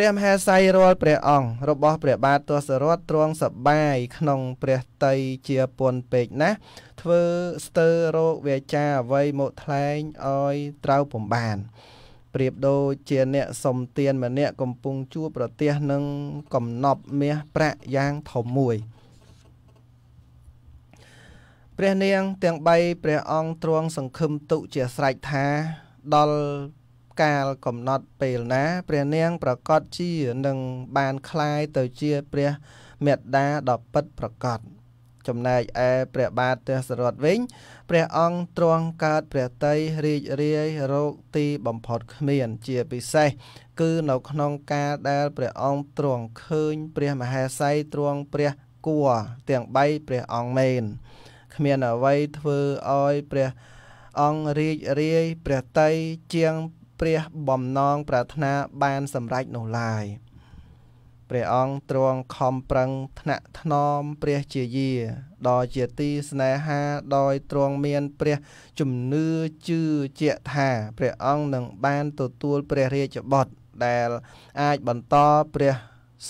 ព្រះមហាសីរាល់ព្រះអង្គរបស់ព្រះបាទទសរថទ្រង់សបាយ ក្នុង ព្រះតីជាពន់ពេកណាស់ធ្វើស្ទើររោគវាចាអ្វីមកថ្លែងឲ្យត្រូវពំបានប្រៀបដូចជាអ្នកសុំទានម្នាក់កំពុងជួបប្រទះនឹងកំណប់មាសប្រាក់យ៉ាងធំមួយ ព្រះនាង ទាំង3ព្រះអង្គទ្រង់សង្ឃឹមទុជាស្រេចថាដល់កាលកំណត់ពេលណាព្រះនាងប្រកាសជានឹងបានคลายទៅជាព្រះមេត្តាដ៏ពិតប្រកបចំណែកឯព្រះបាទទសរថវិញព្រះអង្គទ្រង់កើតព្រះតីរីករាយរោគទីបំផុតគ្មានជាពិសេសគឺនៅក្នុងការដែលព្រះអង្គទ្រង់ឃើញព្រះមហេសីទ្រង់ព្រះគួរទាំង3ព្រះអង្គមែនគ្មានអ្វីធ្វើឲ្យព្រះអង្គរីករាយព្រះតីជាងព្រះបំណងប្រាថ្នាបានសម្រេចនោះឡើយព្រះអង្គទ្រង់ខំប្រឹងថ្នាក់ថ្នមព្រះជាយាដ៏ជាទីស្នេហា ដោយទ្រង់មាន ព្រះជំនឿជឿជាក់ថា ព្រះអង្គនឹងបានទទួលព្រះរាជបុត្រដែល អាចបន្តព្រះ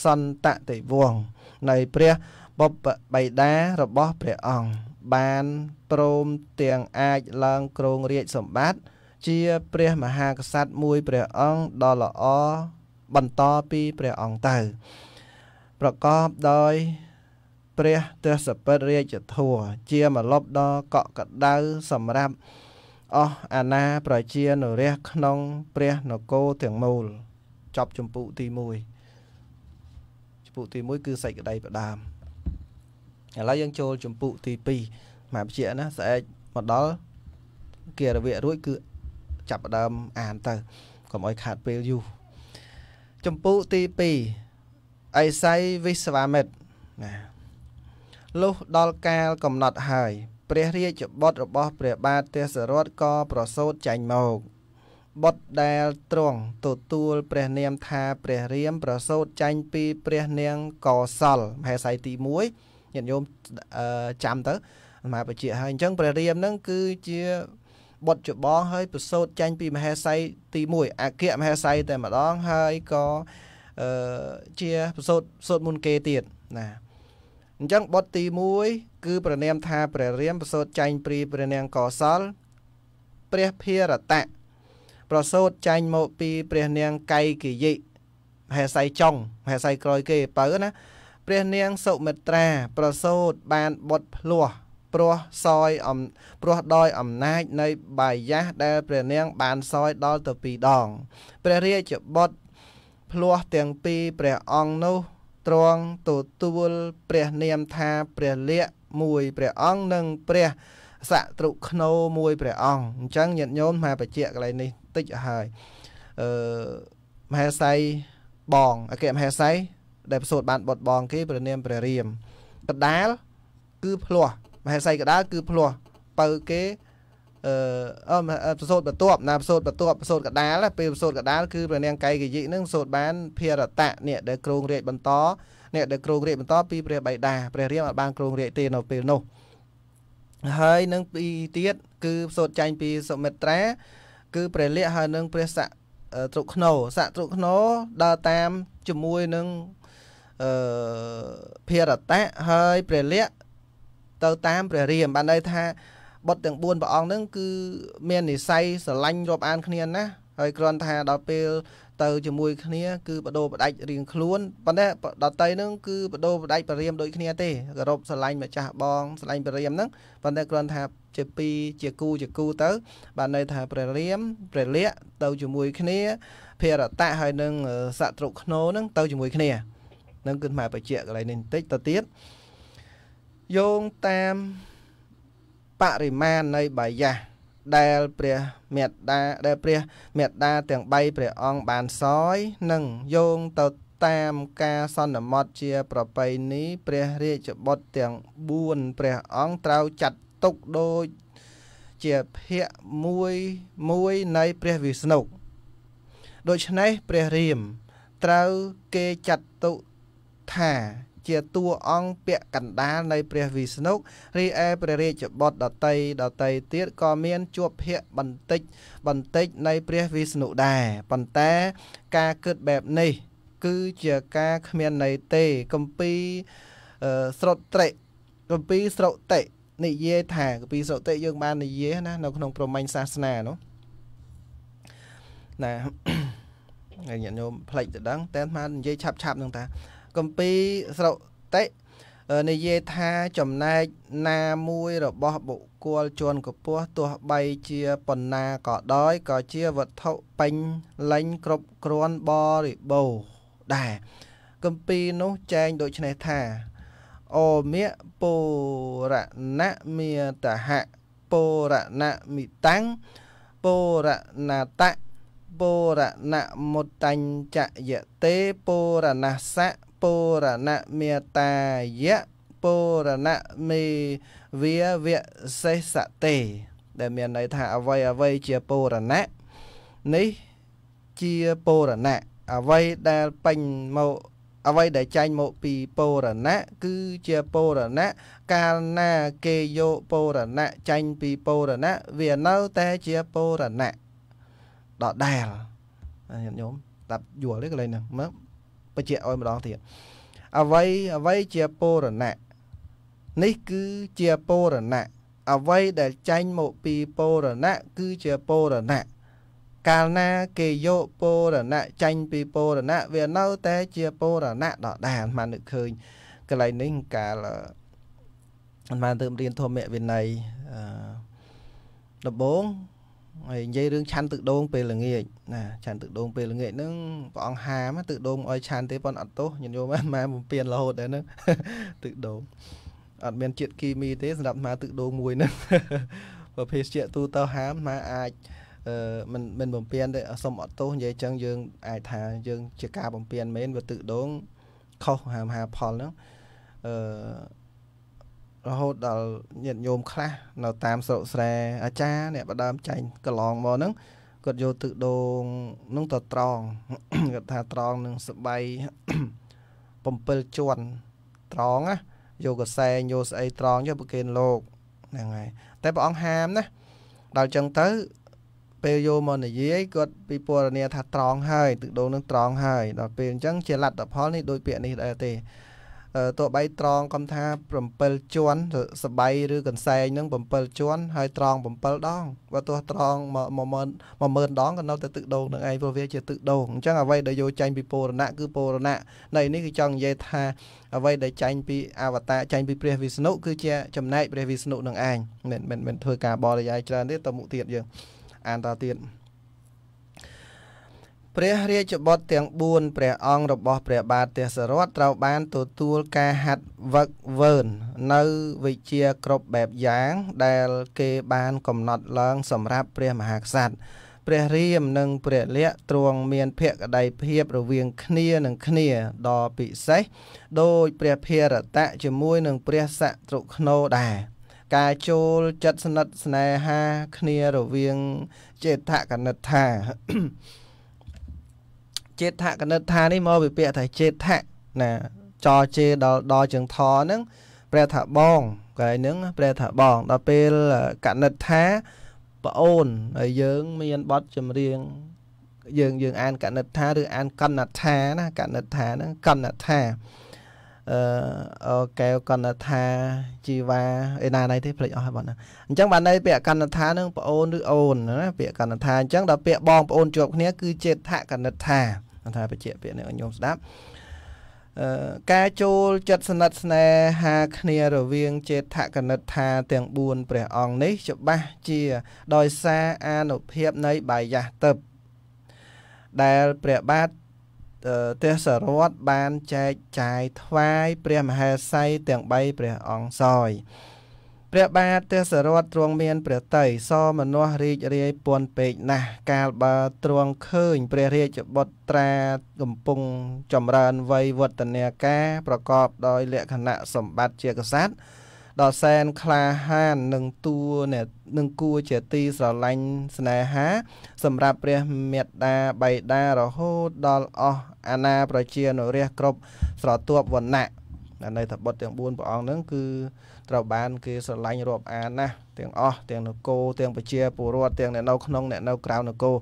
សន្តតិវង្សនៃព្រះបព្វបិតារបស់ ព្រះអង្គបានព្រមទាំងអាចឡើងគ្រងរាជសម្បត្តិជាព្រះមហាក្សត្រមួយព្រះអង្គដ៏ល្អបន្តពីព្រះអង្គទៅប្រកបដោយ ព្រះទស្សពិតរាជធัวជាមលប់ដ៏កក់ក្ដៅសម្រាប់អស់អាណា ប្រជានុរាស្ត្រក្នុង ព្រះនគរទាំងមូលចប់ចម្ពោះទី1ចម្ពោះទី1គឺសេចក្តីផ្ដាមឥឡូវយើងចូលចម្ពោះទី2មកបញ្ជាក់ណាស្អែកមកដល់គិរវៈរួចគឺចាប់ដើមអានទៅកុំឲ្យខាតពេលយូរចំពោះទី2អេសៃវិស្វាមិតណាលុះដល់កាលកំណត់ហើយ ព្រះរាជបុត្ររបស់ព្រះបាទទេសរថក៏ប្រសូតចាញ់មកបុត្រដែលទ្រង់ទទួល ព្រះនាមថាព្រះរាមប្រសូតចាញ់ពី ព្រះនាងកសលមហេសីទី1ញាតិញោមចាំទៅមហាបជាហើយអញ្ចឹង ព្រះរាមនឹងគឺជាបុត្រច្បងហើយប្រសូតចាញ់ពីមហេសីទី1អគ្គមហេសីតែម្ដងហើយក៏អឺជាប្រសូតសូតមុនគេទៀតណាអញ្ចឹងបុត្រទី1គឺព្រះនាមថាព្រះរាមប្រសូតចាញ់ព្រីព្រះនាងកសល ព្រះភិរតៈប្រសូតចាញ់មកពី ព្រះនាងកៃគិយិមហេសីចុងមហេសីក្រោយគេបើណាព្រះនាងសុមិត្រា ប្រសូតបានបុត្រភ្លោះព្រោះសោយអំព្រោះដោយអំណាចនៃបាយយ៉ាស់ដែលព្រះនាងបានសោយដល់ទៅពីរដង ព្រះរាជបុត្រភ្លោះទាំងពីរព្រះអង្គនោះទ្រង់ទទួលព្រះនាមថាព្រះលក្ខមួយព្រះអង្គនិងព្រះសត្រុខ្នោមួយព្រះអង្គអញ្ចឹងញាតិញោមមកបញ្ជាក់កន្លែងនេះតិចហើយអឺមហេសីបងអគ្គមហេសីដែលប្រសូតបានបុតបងគេព្រះនាមព្រះរាមកដាលគឺភ្លោះមហេសីកដាលគឺភ្លោះបើគេអឺអឺប្រសូតបន្ទាប់ណាប្រសូតបន្ទាប់ប្រសូតកដាលពេលប្រសូតកដាលគឺព្រះនាងកៃកយិនឹងសូតបានភារតៈនេះដែលគ្រងរាជបន្តនេះដែលគ្រងរាជបន្តពីព្រះបិតាព្រះរាមអាចបានគ្រងរាជទេនៅពេលនោះហើយនឹងពីទៀតគឺប្រសូតចាញ់ពីសុមិត្រា គឺព្រះលក្ខហើយនឹងព្រះស័កត្រុកខ្នោស័កត្រុកខ្នោដើរតាមជាមួយនឹងអឺភារតៈហើយព្រះលក្ខទៅតាមព្រះរាមបានន័យថាបុត្រទាំង4ព្រះអង្គហ្នឹងគឺមាននិស័យស្រឡាញ់រាប់អានគ្នាណាស់ហើយគ្រាន់ថាដល់ពេលទៅជាមួយគ្នាគឺបដូរបដាច់រៀងខ្លួនប៉ុន្តែដតីនឹងគឺបដូរបដាច់ព្រះរាមដូចគ្នាទេគោរពស្រឡាញ់ម្ចាស់បង ស្រឡាញ់ព្រះរាមហ្នឹងប៉ុន្តែគ្រាន់ថាជាពីរជាគូជាគូទៅ បានន័យថាព្រះរាមព្រះលក្ខទៅជាមួយគ្នាភរតៈហើយនឹងសត្រុឃ្នោហ្នឹងទៅជាមួយគ្នានឹងគឺខ្មែរបច្ចៈកន្លែងនេះបន្តិចទៅទៀតអឺយោងតាមបរិមាណនៃបាយាដែលព្រះមេត្តាដែលព្រះមេត្តាទាំង3ព្រះអង្គបានសោយនិងយោងទៅតាមការសន្មត់ជាប្របីនេះព្រះរាជបុត្រទាំង4ព្រះអង្គត្រូវចាត់ទុកដូចជាភាគមួយមួយនៃព្រះវិស្ណុដូច្នេះព្រះរាមត្រូវគេចាត់ទុកថាជាតួអង្គពាក់កណ្ដាលនៃព្រះវិស្ណុរីឯព្រះរាជបុត្រដតីដតីទៀតក៏មានជួបភាកបន្តិចបន្តិច នៃ ព្រះវិស្ណុដែរប៉ុន្តែ ការគិតបែបនេះ គឺជាការគ្មានន័យទេគម្ពីរស្រតត្រិគម្ពីរស្រតិនិយាយថាគម្ពីរស្រតិយើងបាននិយាយណានៅ ក្នុងព្រហ្មញ្ញសាសនានោះណាហើយញាតិញោមផ្លេចទៅដឹងតែអាត្មានិយាយឆាប់ឆាប់នឹងតាកម្ពីស្រោតិនិយាយថាចំណែកណាមួយរបស់បុគ្គលជួនកពស់ទោះបីជាប៉ុណ្ណាក៏ដោយក៏ជាវត្ថុពេញលែងគ្រប់គ្រាន់បរិបូរដែរគម្ពីរនោះចែងដូចនេះថាអូមៈពុរណមេតហៈពុរណមិតាំងពុរណតៈពុរណមុតញ្ចយតេពុរណសៈពរណៈមេតាយៈពរណៈមេវាវៈសេសតេដែលមានន័យថាអ្វីអ្វីជាពរណៈនេះជាពរណៈអ្វីដែលពេញមកអ្វីដែលចាញ់មកពីពរណៈគឺជាពរណៈកាលណាគេយកពរណៈចាញ់ពីពរណៈវានៅតែជាពរណៈដដែលញាតិញោមតាប់យល់ទេកន្លែងហ្នឹងមើលបញ្ជាក់ឲ្យម្ដងទៀតអ្វីអ្វីជាពរណៈនេះគឺជាពរណៈអ្វីដែលចាញ់មកពីពរណៈគឺជាពរណៈកាលណាគេយកពរណៈចាញ់ពីពរណៈវានៅតែជាពរណៈដដែលបាននឹកឃើញកន្លែងនេះកាលបានទៅរៀនធម្មវិន័យដំបូងហើយនិយាយរឿងឆាន់ទឹកដូងពេលល្ងាចណាឆាន់ទឹកដូងពេលល្ងាចហ្នឹងព្រះអង្គហាមទឹកដូងអោយឆាន់ទេប៉ុន្តែអត់ទោសញាតិញោមម៉ែបំពេញរហូតដែរហ្នឹងទឹកដូងអត់មានជាតិគីមីទេសម្រាប់ស្មាទឹកដូងមួយហ្នឹងបើភេសជ្ជៈទូទៅហាមស្មាអាចអឺមិនមិនបំពេញទេសុំអត់ទោសនិយាយចឹងយើងអាចថាយើងជាការបំពេញមែនវាទឹកដូងខុសហាមហាផលហ្នឹងអឺរហូតដល់ញាតិញោមខ្លះនៅតាមស្រុកស្រែអាចារ្យអ្នកបដើមចែងកន្លងមកហ្នឹងគាត់យកទឹកដូងនឹងទៅត្រង់គាត់ថាត្រង់នឹងសបៃ7ជាន់ត្រង់ណាយកកសែងយកស្អីត្រង់យកប្រគេនលោកហ្នឹងហើយតែព្រះអង្គហាមណាដល់ចឹងទៅពេលយកមកនិយាយគាត់ពិពណ៌នាថាត្រង់ហើយទឹកដូងនឹងត្រង់ហើយដល់ពេលអញ្ចឹងជាលទ្ធផលនេះដូចពាក្យនេះដែរទេទោះបីត្រងកំថា7ជាន់សបៃឬកន្សែងហ្នឹង7ជាន់ហើយត្រង7ដងបើទោះត្រង10000 10000ដងក៏នៅតែទឹកដូងនឹងឯងព្រោះវាជាទឹកដូងអញ្ចឹងអ្វីដែលយកចាញ់ពីពរណៈគឺពរណៈនៃនេះគឺចង់និយាយថាអ្វីដែលចាញ់ពីអវតារចាញ់ពីព្រះវិស្ណុគឺជាចំណែកព្រះវិស្ណុនឹងឯងមិនមិនមិនធ្វើការបរិយាយច្រើនទេតមុទៀតយើងអានតទៀតព្រះរាជបុត្រទាំង4ព្រះអង្គរបស់ព្រះបាទទេសរថត្រូវបានទទួលការហាត់វឹកវើននៅវិជ្ជាគ្រប់បែបយ៉ាងដែលគេបានកំណត់ឡើងសម្រាប់ព្រះមហាក្សត្រព្រះរាមនិងព្រះលក្សទ្រង់មានភក្តីភាពរវាងគ្នានឹងគ្នាដ៏ពិសេសដោយព្រះភារតៈជាមួយនឹងព្រះសត្រុឃ្នោដែរការចូលចិត្តស្និទ្ធស្នេហាគ្នារវាងចេតកណិដ្ឋាចេតថកណិដ្ឋានេះមកពីពាក្យថាចេតថៈណាចជេដល់ដល់ជើងថហ្នឹងព្រះថាបងកែហ្នឹងព្រះថាបងដល់ពេលកណិតថាប្អូនហើយយើងមានបទចម្រៀងយើងយើងអានកណិតថាឬអានកណិតថាណាកណិតថាហ្នឹងកណិតថាអឺអូកែវកណិតថាជីវ៉ាអេណាណៃទេភ្លេចអស់ហើយបងណាអញ្ចឹងបានន័យពាក្យកណិតថាហ្នឹងប្អូនឬអូនណាពាក្យកណិតថាអញ្ចឹងដល់ពាក្យបងប្អូនជាប់គ្នាគឺចេតថកណិតថាគាត់ថាបញ្ជាក់ពាក្យនេះឲ្យញោមស្ដាប់ការចូលចិត្តស្និទ្ធស្នេហាគ្នារវាងចេតកណិដ្ឋាទាំង4ព្រះអង្គនេះច្បាស់ជា ដោយសារអានុភាពនៃបាយៈទិបដែលព្រះបាទទេសរតបានចែកចាយថ្វាយព្រះមហេសីទាំង3ព្រះអង្គសោយព្រះបាទទសរថទ្រង់មានព្រះតីសមនោះរីករាយពន់ពេកណាស់កាលបើទ្រង់ឃើញព្រះរាជបុត្រាកំពុងចម្រើនវ័យវឌ្ឍនាការប្រកបដោយលក្ខណៈសម្បត្តិជាកษัត្រដ៏សែនក្លាហាននឹងតួនឹងគួជាទីស្រឡាញ់ស្នេហា សម្រាប់ព្រះមេត្តាបៃតារហូតដល់អស់អាណាប្រជានុរាស្ត្រគ្រប់ស្រទាប់វណ្ណៈនៅថាបុត្រទាំង4ព្រះអង្គហ្នឹងគឺត្រូវបានគេស្រឡាញ់រាប់អានណាស់ទាំងអស់ទាំងនគរទាំងប្រជាពលរដ្ឋទាំងអ្នកនៅ ក្នុងអ្នកនៅក្រៅនគរ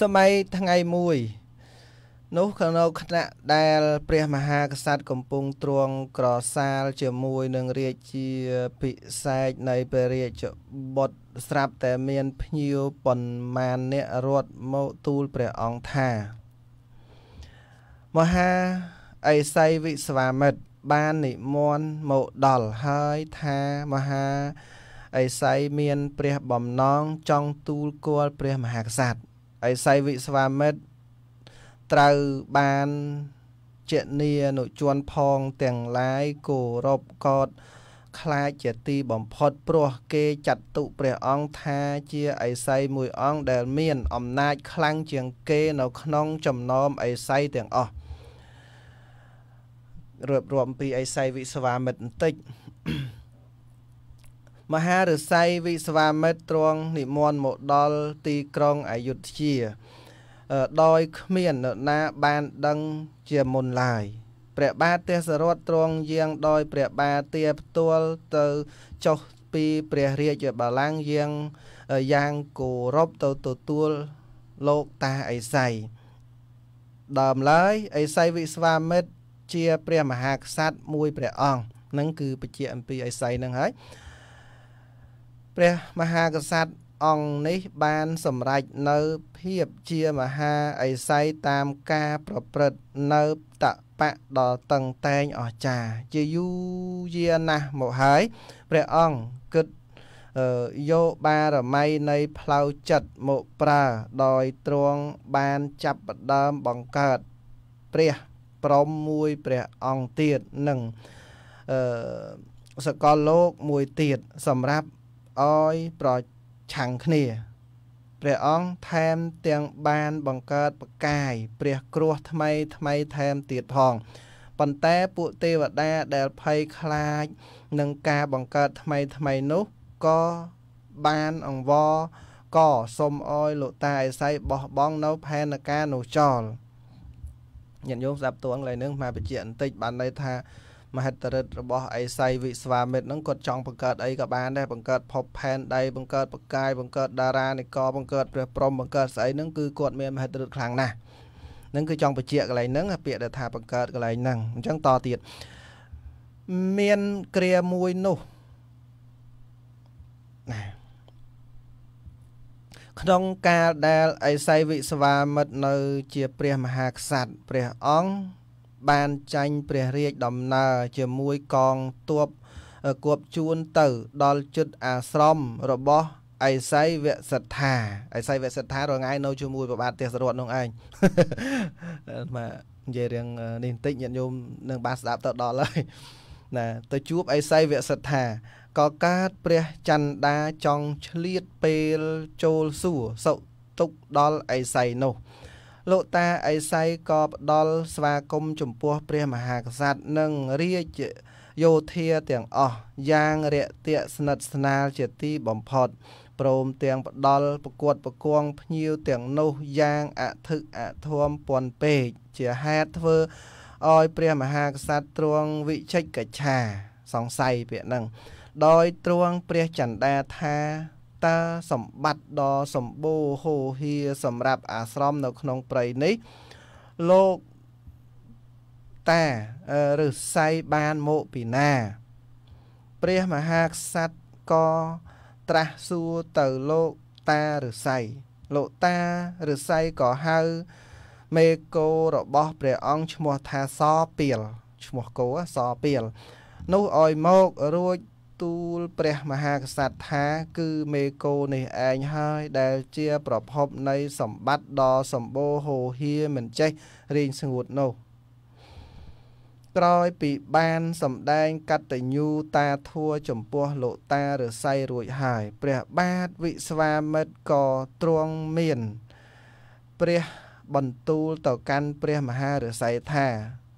សម័យថ្ងៃមួយ នោះក្នុងខណៈដែល ព្រះមហាក្សត្រកំពុងទ្រង់ក្រសាល ជាមួយនឹងរាជាពិសេសនៃព្រះរាជបុត្រស្រាប់តែមានភ្ញៀវប៉ុន្មានអ្នករត់មកទូលព្រះអង្គថា មហាអេសីវិស្វាមិត្របាននិមន្តមកដល់ហើយថាមហាអេសីមាន ព្រះបំណងចង់ទូលគាល់ព្រះមហាក្សត្រអេសីវិស្វាមិត្រត្រូវបានជានីអនុជនផងទាំងឡាយគោរពកោតខ្លាចជាទីបំផុតព្រោះគេចាត់ទុព្រះអង្គថា ជាអេសីមួយអង្គដែល មាន អំណាច ខ្លាំងជាងគេនៅក្នុងចំណោមអេសីទាំងអស់រៀបរាប់អំពីអេសៃវិស្វាមិត្តបន្តិចមហាឫស័យវិស្វាមិត្តទ្រង់និមន្តមកដល់ទីក្រុងអយុធ្យាដោយគ្មាននរណាបានដឹងជាមុនឡើយព្រះបាទទេសរតទ្រង់យាង ដោយព្រះបាទទាផ្ទាល់ទៅចុះពីព្រះរាជបល្ល័ង្កយាងយ៉ាងគោរពទៅទទួលលោកតាអេសៃដើមឡើយអេសៃវិស្វាមិត្តជាព្រះមហាក្សត្រមួយព្រះអង្គនឹងគឺបញ្ជាអំពីអេសីនឹងហើយព្រះមហាក្សត្រអង្គនេះបានសម្រេចនៅភាពជាមហាអេសីតាមការប្រព្រឹត្តនៅតបៈដល់តឹងតែងអស្ចារ្យជាយូរយារណាស់មកហើយព្រះអង្គគិតយកបារមីនៃផ្លូវចិត្តមកប្រើដោយទ្រង់បានចាប់ផ្ដើមបង្កើត ព្រះព្រមមួយព្រះអង្គទៀតនិងអឺសកលលោកមួយទៀតសម្រាប់ឲ្យប្រឆាំងគ្នា ព្រះអង្គថែមទាំងបានបង្កើតបកាយព្រះគ្រោះថ្មីថ្មីថែមទៀតផងប៉ុន្តែពួកទេវតាដែលភ័យខ្លាចនឹងការបង្កើតថ្មីថ្មីនោះក៏បានអង្វរក៏សូមអោយលោកតាអេសៃបោះបង់នៅផែនការនោះចោលញាតិញោមស្ដាប់តួអង្គឡើយនឹងមកបញ្ជាក់បន្តិចបានន័យថាមហិទ្ធិឫទ្ធិរបស់អេសៃវិស្វាមិត្រហ្នឹងគាត់ចង់បង្កើតអីក៏បានដែរបង្កើតភពផែនដីបង្កើតបកាយបង្កើតតារានិកបង្កើតព្រះព្រំបង្កើតស្អីហ្នឹងគឺគាត់មានមហិទ្ធិឫទ្ធិខ្លាំងណាស់ហ្នឹងគឺចង់បញ្ជាក់កន្លែងហ្នឹងពាក្យដែលថាបង្កើតកន្លែងហ្នឹងអញ្ចឹងតទៀតមានគ្រាមួយនោះក្នុងកាលដែលអេសីវិស្វាមិត្តនៅជាព្រះមហាក្សត្រព្រះអង្គបានចាញ់ព្រះរាជដំណើរជាមួយកងទ័ពគប់ជួនទៅដល់ជិតអាស្រមរបស់អេសីវសិដ្ឋាអេសីវសិដ្ឋារងាយនៅជាមួយប្របាទទេសរតនោះឯងបាទនិយាយរឿងនេះបន្តិចញាតិញោមនឹងបានស្ដាប់ទៅដល់ហើយណា ទៅជួបអេសីវសិដ្ឋាក៏កើតព្រះច័ន្ទដាចង់ឆ្លៀតពេលចូលសួរសុខទុក្ខដល់អេសីនោះ លោកតាអេសីក៏ផ្ដល់ស្វាគមន៍ចំពោះព្រះមហាក្សត្រនិងរាជយោធាទាំងអស់យ៉ាងរាក់ទាក់ស្និទ្ធស្នាលជាទីបំផុតព្រមទាំងផ្ដល់ប្រកួតប្រគងភ្ញៀវទាំងនោះយ៉ាងអធិកអធមពន់ពេកជាហេតុធ្វើឲ្យព្រះមហាក្សត្រទ្រង់វិជិកិច្ឆាសង្ស័យពាក្យហ្នឹងដោយទ្រង់ព្រះចន្ទាថាតើសម្បត្តិដ៏សម្បូរហូរហៀសម្រាប់ អាស្រមនៅក្នុងព្រៃនេះ លោកតាឬសៃបានមកពីណា ព្រះមហាក្សត្រក៏ត្រាស់សួរទៅលោកតាឬសៃលោកតាឬសៃក៏ហៅ មេគោរបស់ ព្រះអង្គឈ្មោះថាសពៀលឈ្មោះគោសពៀលនោះឲ្យមករួចទូលព្រះមហាក្សត្រថា គឺមេគោនេះឯងហើយ ដែលជា ប្រភពនៃសម្បត្តិដ៏សម្បូរហូរហៀមិនចេះរីងស្ងួតនោះក្រោយពីបានសម្ដែងកតញ្ញូតាធัวចំពោះ លោកតាឫស័យរួចហើយព្រះបាទវិស្វាមិត្រក៏ទ្រង់មាន ព្រះបន្ទូលទៅកាន់ ព្រះមហាឫស័យថា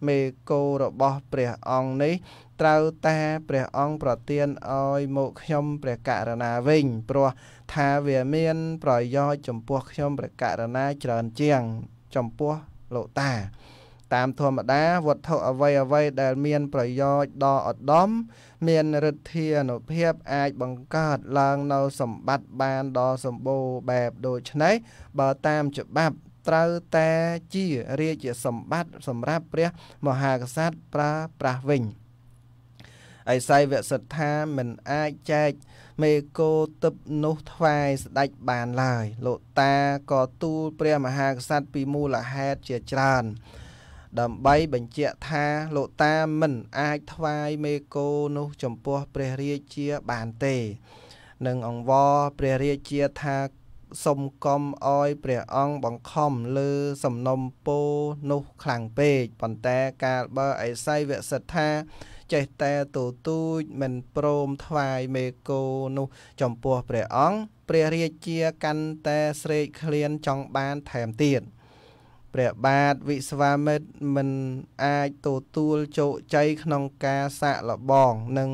មេគោរបស់ ព្រះអង្គនេះត្រូវតែព្រះអង្គប្រទានឲ្យមកខ្ញុំព្រះករុណាវិញព្រោះថាវាមានប្រយោជន៍ចំពោះខ្ញុំព្រះករុណាច្រើនជាងចំពោះលោកតា តាមធម្មតាវត្ថុអ្វីអ្វីដែលមានប្រយោជន៍ដល់ឧត្តមមានឫទ្ធានុភាពអាចបង្កើតឡើងនៅសម្បត្តិបានដល់សម្បូរបែបដូច្នេះបើតាមច្បាប់ត្រូវតែជារាជសម្បត្តិសម្រាប់ព្រះមហាក្សត្រប្រើប្រាស់វិញ។ឥសីវសិដ្ឋាមិនអាចចែកមេគោទឹបនោះថ្វាយស្ដេចបានឡើយលោកតាក៏ទូលព្រះមហាក្សត្រពីមូលហេតុជាច្រើន ដើម្បីបញ្ជាក់ថាលោកតាមិនអាចថ្វាយមេគោនោះចំពោះព្រះរាជាបានទេនឹងអង្វរព្រះរាជាថាសុំកុំអោយព្រះអង្គបង្ខំលើសំណុំពោនោះខ្លាំងពេកប៉ុន្តែកាលបើអេសីវសិដ្ឋាចេះតែទទូចមិនព្រមថ្វាយមេគោនោះ ចំពោះព្រះអង្គព្រះរាជាកាន់តែស្រេកឃ្លានចង់បានថែមទៀតព្រះបាទវិស្វាមិត្រមិនអាចទទួលជោគជ័យក្នុងការសាកល្បងនិង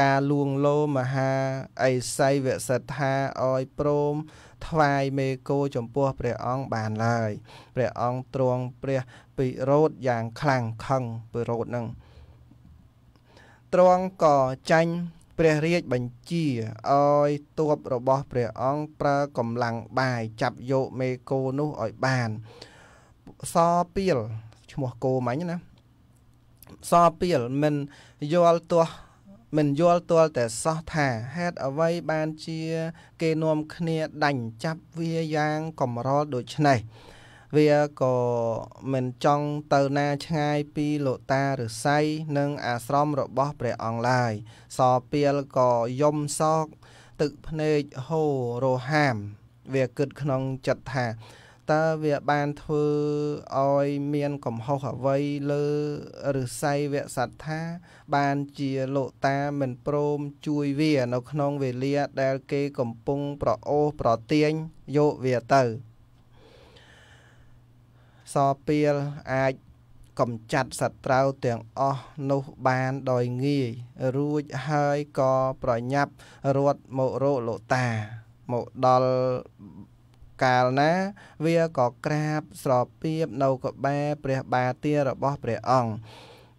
ការលួងលោមហាអិសីវសិទ្ធាឲ្យព្រមថ្វាយមេគោចំពោះព្រះអង្គបានឡើយព្រះអង្គទ្រង់ព្រះពិរោធយ៉ាងខ្លាំងខឹងពិរោធនឹងទ្រង់ក៏ចាញ់ព្រះរាជបញ្ជាឲ្យទ័ពរបស់ព្រះអង្គប្រើកម្លាំងបាយចាប់យកមេគោនោះឲ្យបានសពីលឈ្មោះគោមិញណាសពីលមិនយល់ទាស់មិនយល់ទាល់តែសោះថាហេតុអ្វីបានជា គេនាំគ្នាដាញ់ចាប់វាយ៉ាងកំរល់ដូច្នេះវាក៏មិនចង់ទៅណាឆ្ងាយពីលោកតាឫស័យនិងអាស្រមរបស់ ព្រះអង្គឡើយសពាលក៏យំសោក ទឹកភ្នែកហូររហាមវាគិតក្នុងចិត្តថាតើវាបានធ្វើឲ្យមានកំហុសអ្វីលើឫស័យវសត្ថាបានជាលោកតាមិនព្រមជួយវានៅក្នុងវេលាដែលគេកំពុង ប្រអូសប្រទាញយកវាទៅសពាលអាចកំចាត់សត្រូវទាំងអស់នោះបានដោយងាយរួចហើយក៏ប្រញាប់រត់មករកលោកតាមកដល់កាលណា វាក៏ក្រាបស្រពៀបនៅក្បែរព្រះបាទទារបស់ព្រះអង្គ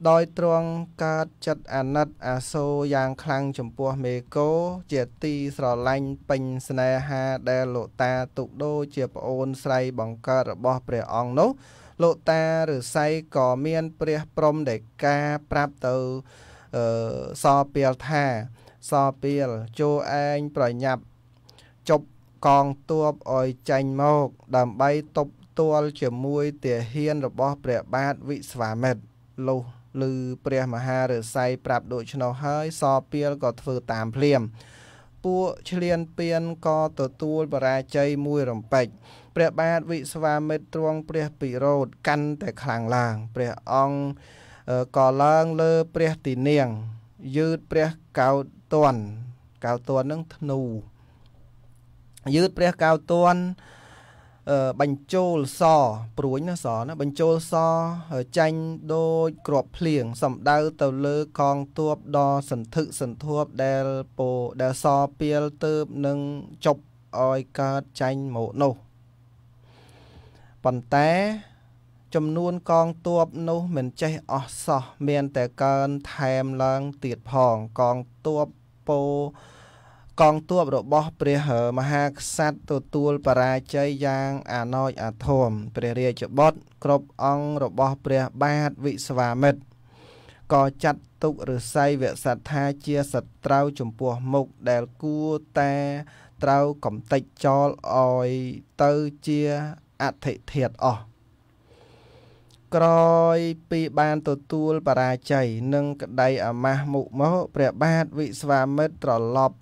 ដោយទ្រង់កើតចិត្តអាណិតអាសូរយ៉ាងខ្លាំងចំពោះមេកូជាទីស្រឡាញ់ពេញស្នេហាដែលលោកតាទុកដូរជាប្អូនស្រីបង្កើតរបស់ព្រះអង្គនោះ លោកតាឬស័យក៏មានព្រះព្រំដែលការប្រាប់ទៅអឺសពាលថាសពាលចូលឯងប្រញាប់ចប់កងទ័ពឲ្យចាញ់មកដើម្បីតបតល់ជាមួយទាហានរបស់ព្រះបាទវិស្វាមិត្រលុះឬព្រះមហាឫសីប្រាប់ដូច្នោះហើយសពាលក៏ធ្វើតាមភ្លាមពួកឆ្លៀនពៀនក៏ទទួលបរាជ័យមួយរំពេចព្រះ បាទវិស្វាមិត្រទ្រង់ព្រះពិរោធកាន់តែខ្លាំងឡើងព្រះអង្គក៏ឡើងលើព្រះទីនាងយឺតព្រះកោតន់កោតន់នឹងធ្នូយឺតព្រះកោតន់បញ្ចូលសព្រួយណាសណាបញ្ចូលសចាញ់ដូចក្របភ្លៀងសំដៅទៅលើកងទ័ពដ៏សន្ធឹកសន្ធាប់ដែលពោដែលសពីលទៅនឹងចប់ឲ្យកើតចាញ់មកនោះប៉ុន្តែ ចំនួនកងទ័ពនោះ មិនចេះអស់សោះមានតែកើនថែមឡើងទៀតផងកងទ័ពពោកងទ័ពរបស់ព្រះមហាក្សត្រទទួលបរាជ័យយ៉ាងអាណោចអាធំព្រះរាជបុត្រគ្រប់អង្គរបស់ព្រះបាទវិស្វាមិត្រក៏ចាត់ទុកឫសីវសត្ថាជាសត្រូវចំពោះមុខដែលគួរតែត្រូវកំទេចចោលឲ្យទៅជាអធិធាតអស់ក្រោយពីបានទទួលបរាជ័យនិងក្តីអាម៉ាស់មុខមកព្រះបាទវិស្វាមិត្រត្រឡប់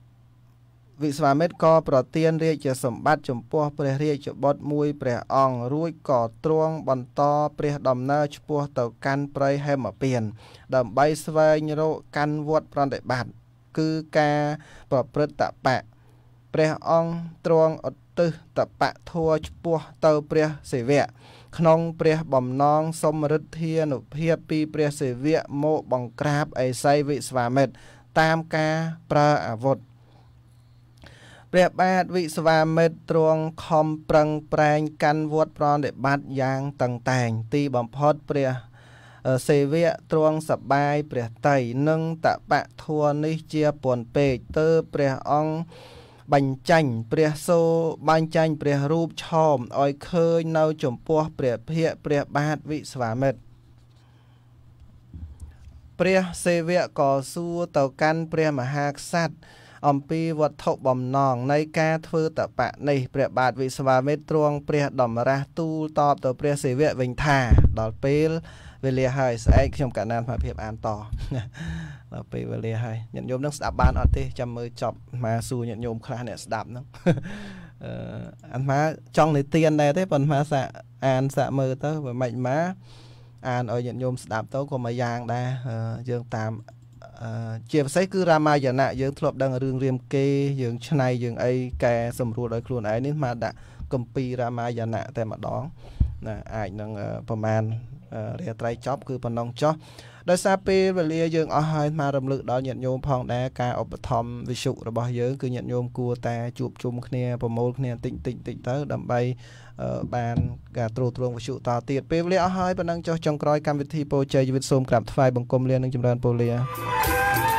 វិស្វាមិត្រក៏ប្រទានរាជសម្បត្តិចំពោះ ព្រះរាជបុត្រមួយព្រះអង្គរួចក៏ទ្រង់បន្តព្រះដំណើរឆ្ពោះ ទៅកាន់ព្រៃហេមពាន្តដើម្បីស្វែងរកកាន់វត្ត ប្រតិបត្តិគឺការប្រព្រឹត្តតបៈព្រះអង្គទ្រង់ឧទ្ទិសតបៈធัวឆ្ពោះទៅព្រះសិវៈក្នុងព្រះបំណងសមរិទ្ធានុភាពពីព្រះសិវៈមកបង្ក្រាបអេសីវិស្វាមិត្រតាមការប្រើអាវុធ។ព្រះបាទវិស្វាមិត្រទ្រង់ខំប្រឹងប្រែងកាន់វត្តប្រតិបត្តិយ៉ាងតឹងតែងទីបំផុតព្រះសេវៈទ្រង់សបាយព្រះតៃនិងតបៈធัวនេះជាពន់ពេកទើបព្រះអង្គបញ្ចាញ់ព្រះសូបញ្ចាញ់ព្រះរូបឆោមឲ្យឃើញនៅចំពោះព្រះភ័ក្ត្រព្រះបាទវិស្វាមិត្រព្រះសេវៈក៏សួរទៅកាន់ព្រះមហាក្សត្រអំពីវត្ថុបំណង នៃការធ្វើតបៈនេះព្រះបាទវិស្វាមិត្រទ្រង់ព្រះតម្រាស់ទូលតបទៅព្រះសិវៈវិញថា ដល់ពេលវេលាហើយស្អែកខ្ញុំកណានមកភាព អានតដល់ពេលវេលាហើយញាតិញោមនឹងស្ដាប់បានអត់ទេចាំមើលចប់មកសួរញាតិញោមខ្លះអ្នកស្ដាប់ហ្នឹងអឺអាត្មាចង់និទានដែរទេប៉ុន្តែសាក់អានសាក់មើលទៅបើមិនមកអានឲ្យញាតិញោមស្ដាប់ទៅក៏មួយយ៉ាងដែរយើងតាមជាពិសេសគឺរាមាយណៈយើងធ្លាប់ដឹងរឿងរាមកេរ្តិ៍យើងឆ្នៃយើងអីកែសម្រួលដោយខ្លួនឯងនេះមកដាក់កម្ពីរាមាយណៈតែម្ដងណាអាចនឹងប្រមាណរាត្រីចប់គឺប៉ុណ្ណឹងចោះដោយសារពេលវេលាយើងអស់ហើយមករំលឹកដល់ញាតិញោមផងដែរការឧបត្ថម្ភវិសុរបស់យើងគឺញាតិញោមគួរតែជួបជុំគ្នាប្រមូលគ្នាតិចតិចតិចទៅដើម្បីបានការត្រួតត្រងវិសុតទៀតពេលវេលាអស់ហើយប៉ុណ្ណឹងចុះចុងក្រោយកម្មវិធីពោជ័យជីវិតសូមក្រាបថ្វាយបង្គំលានិងចម្រើនពរលា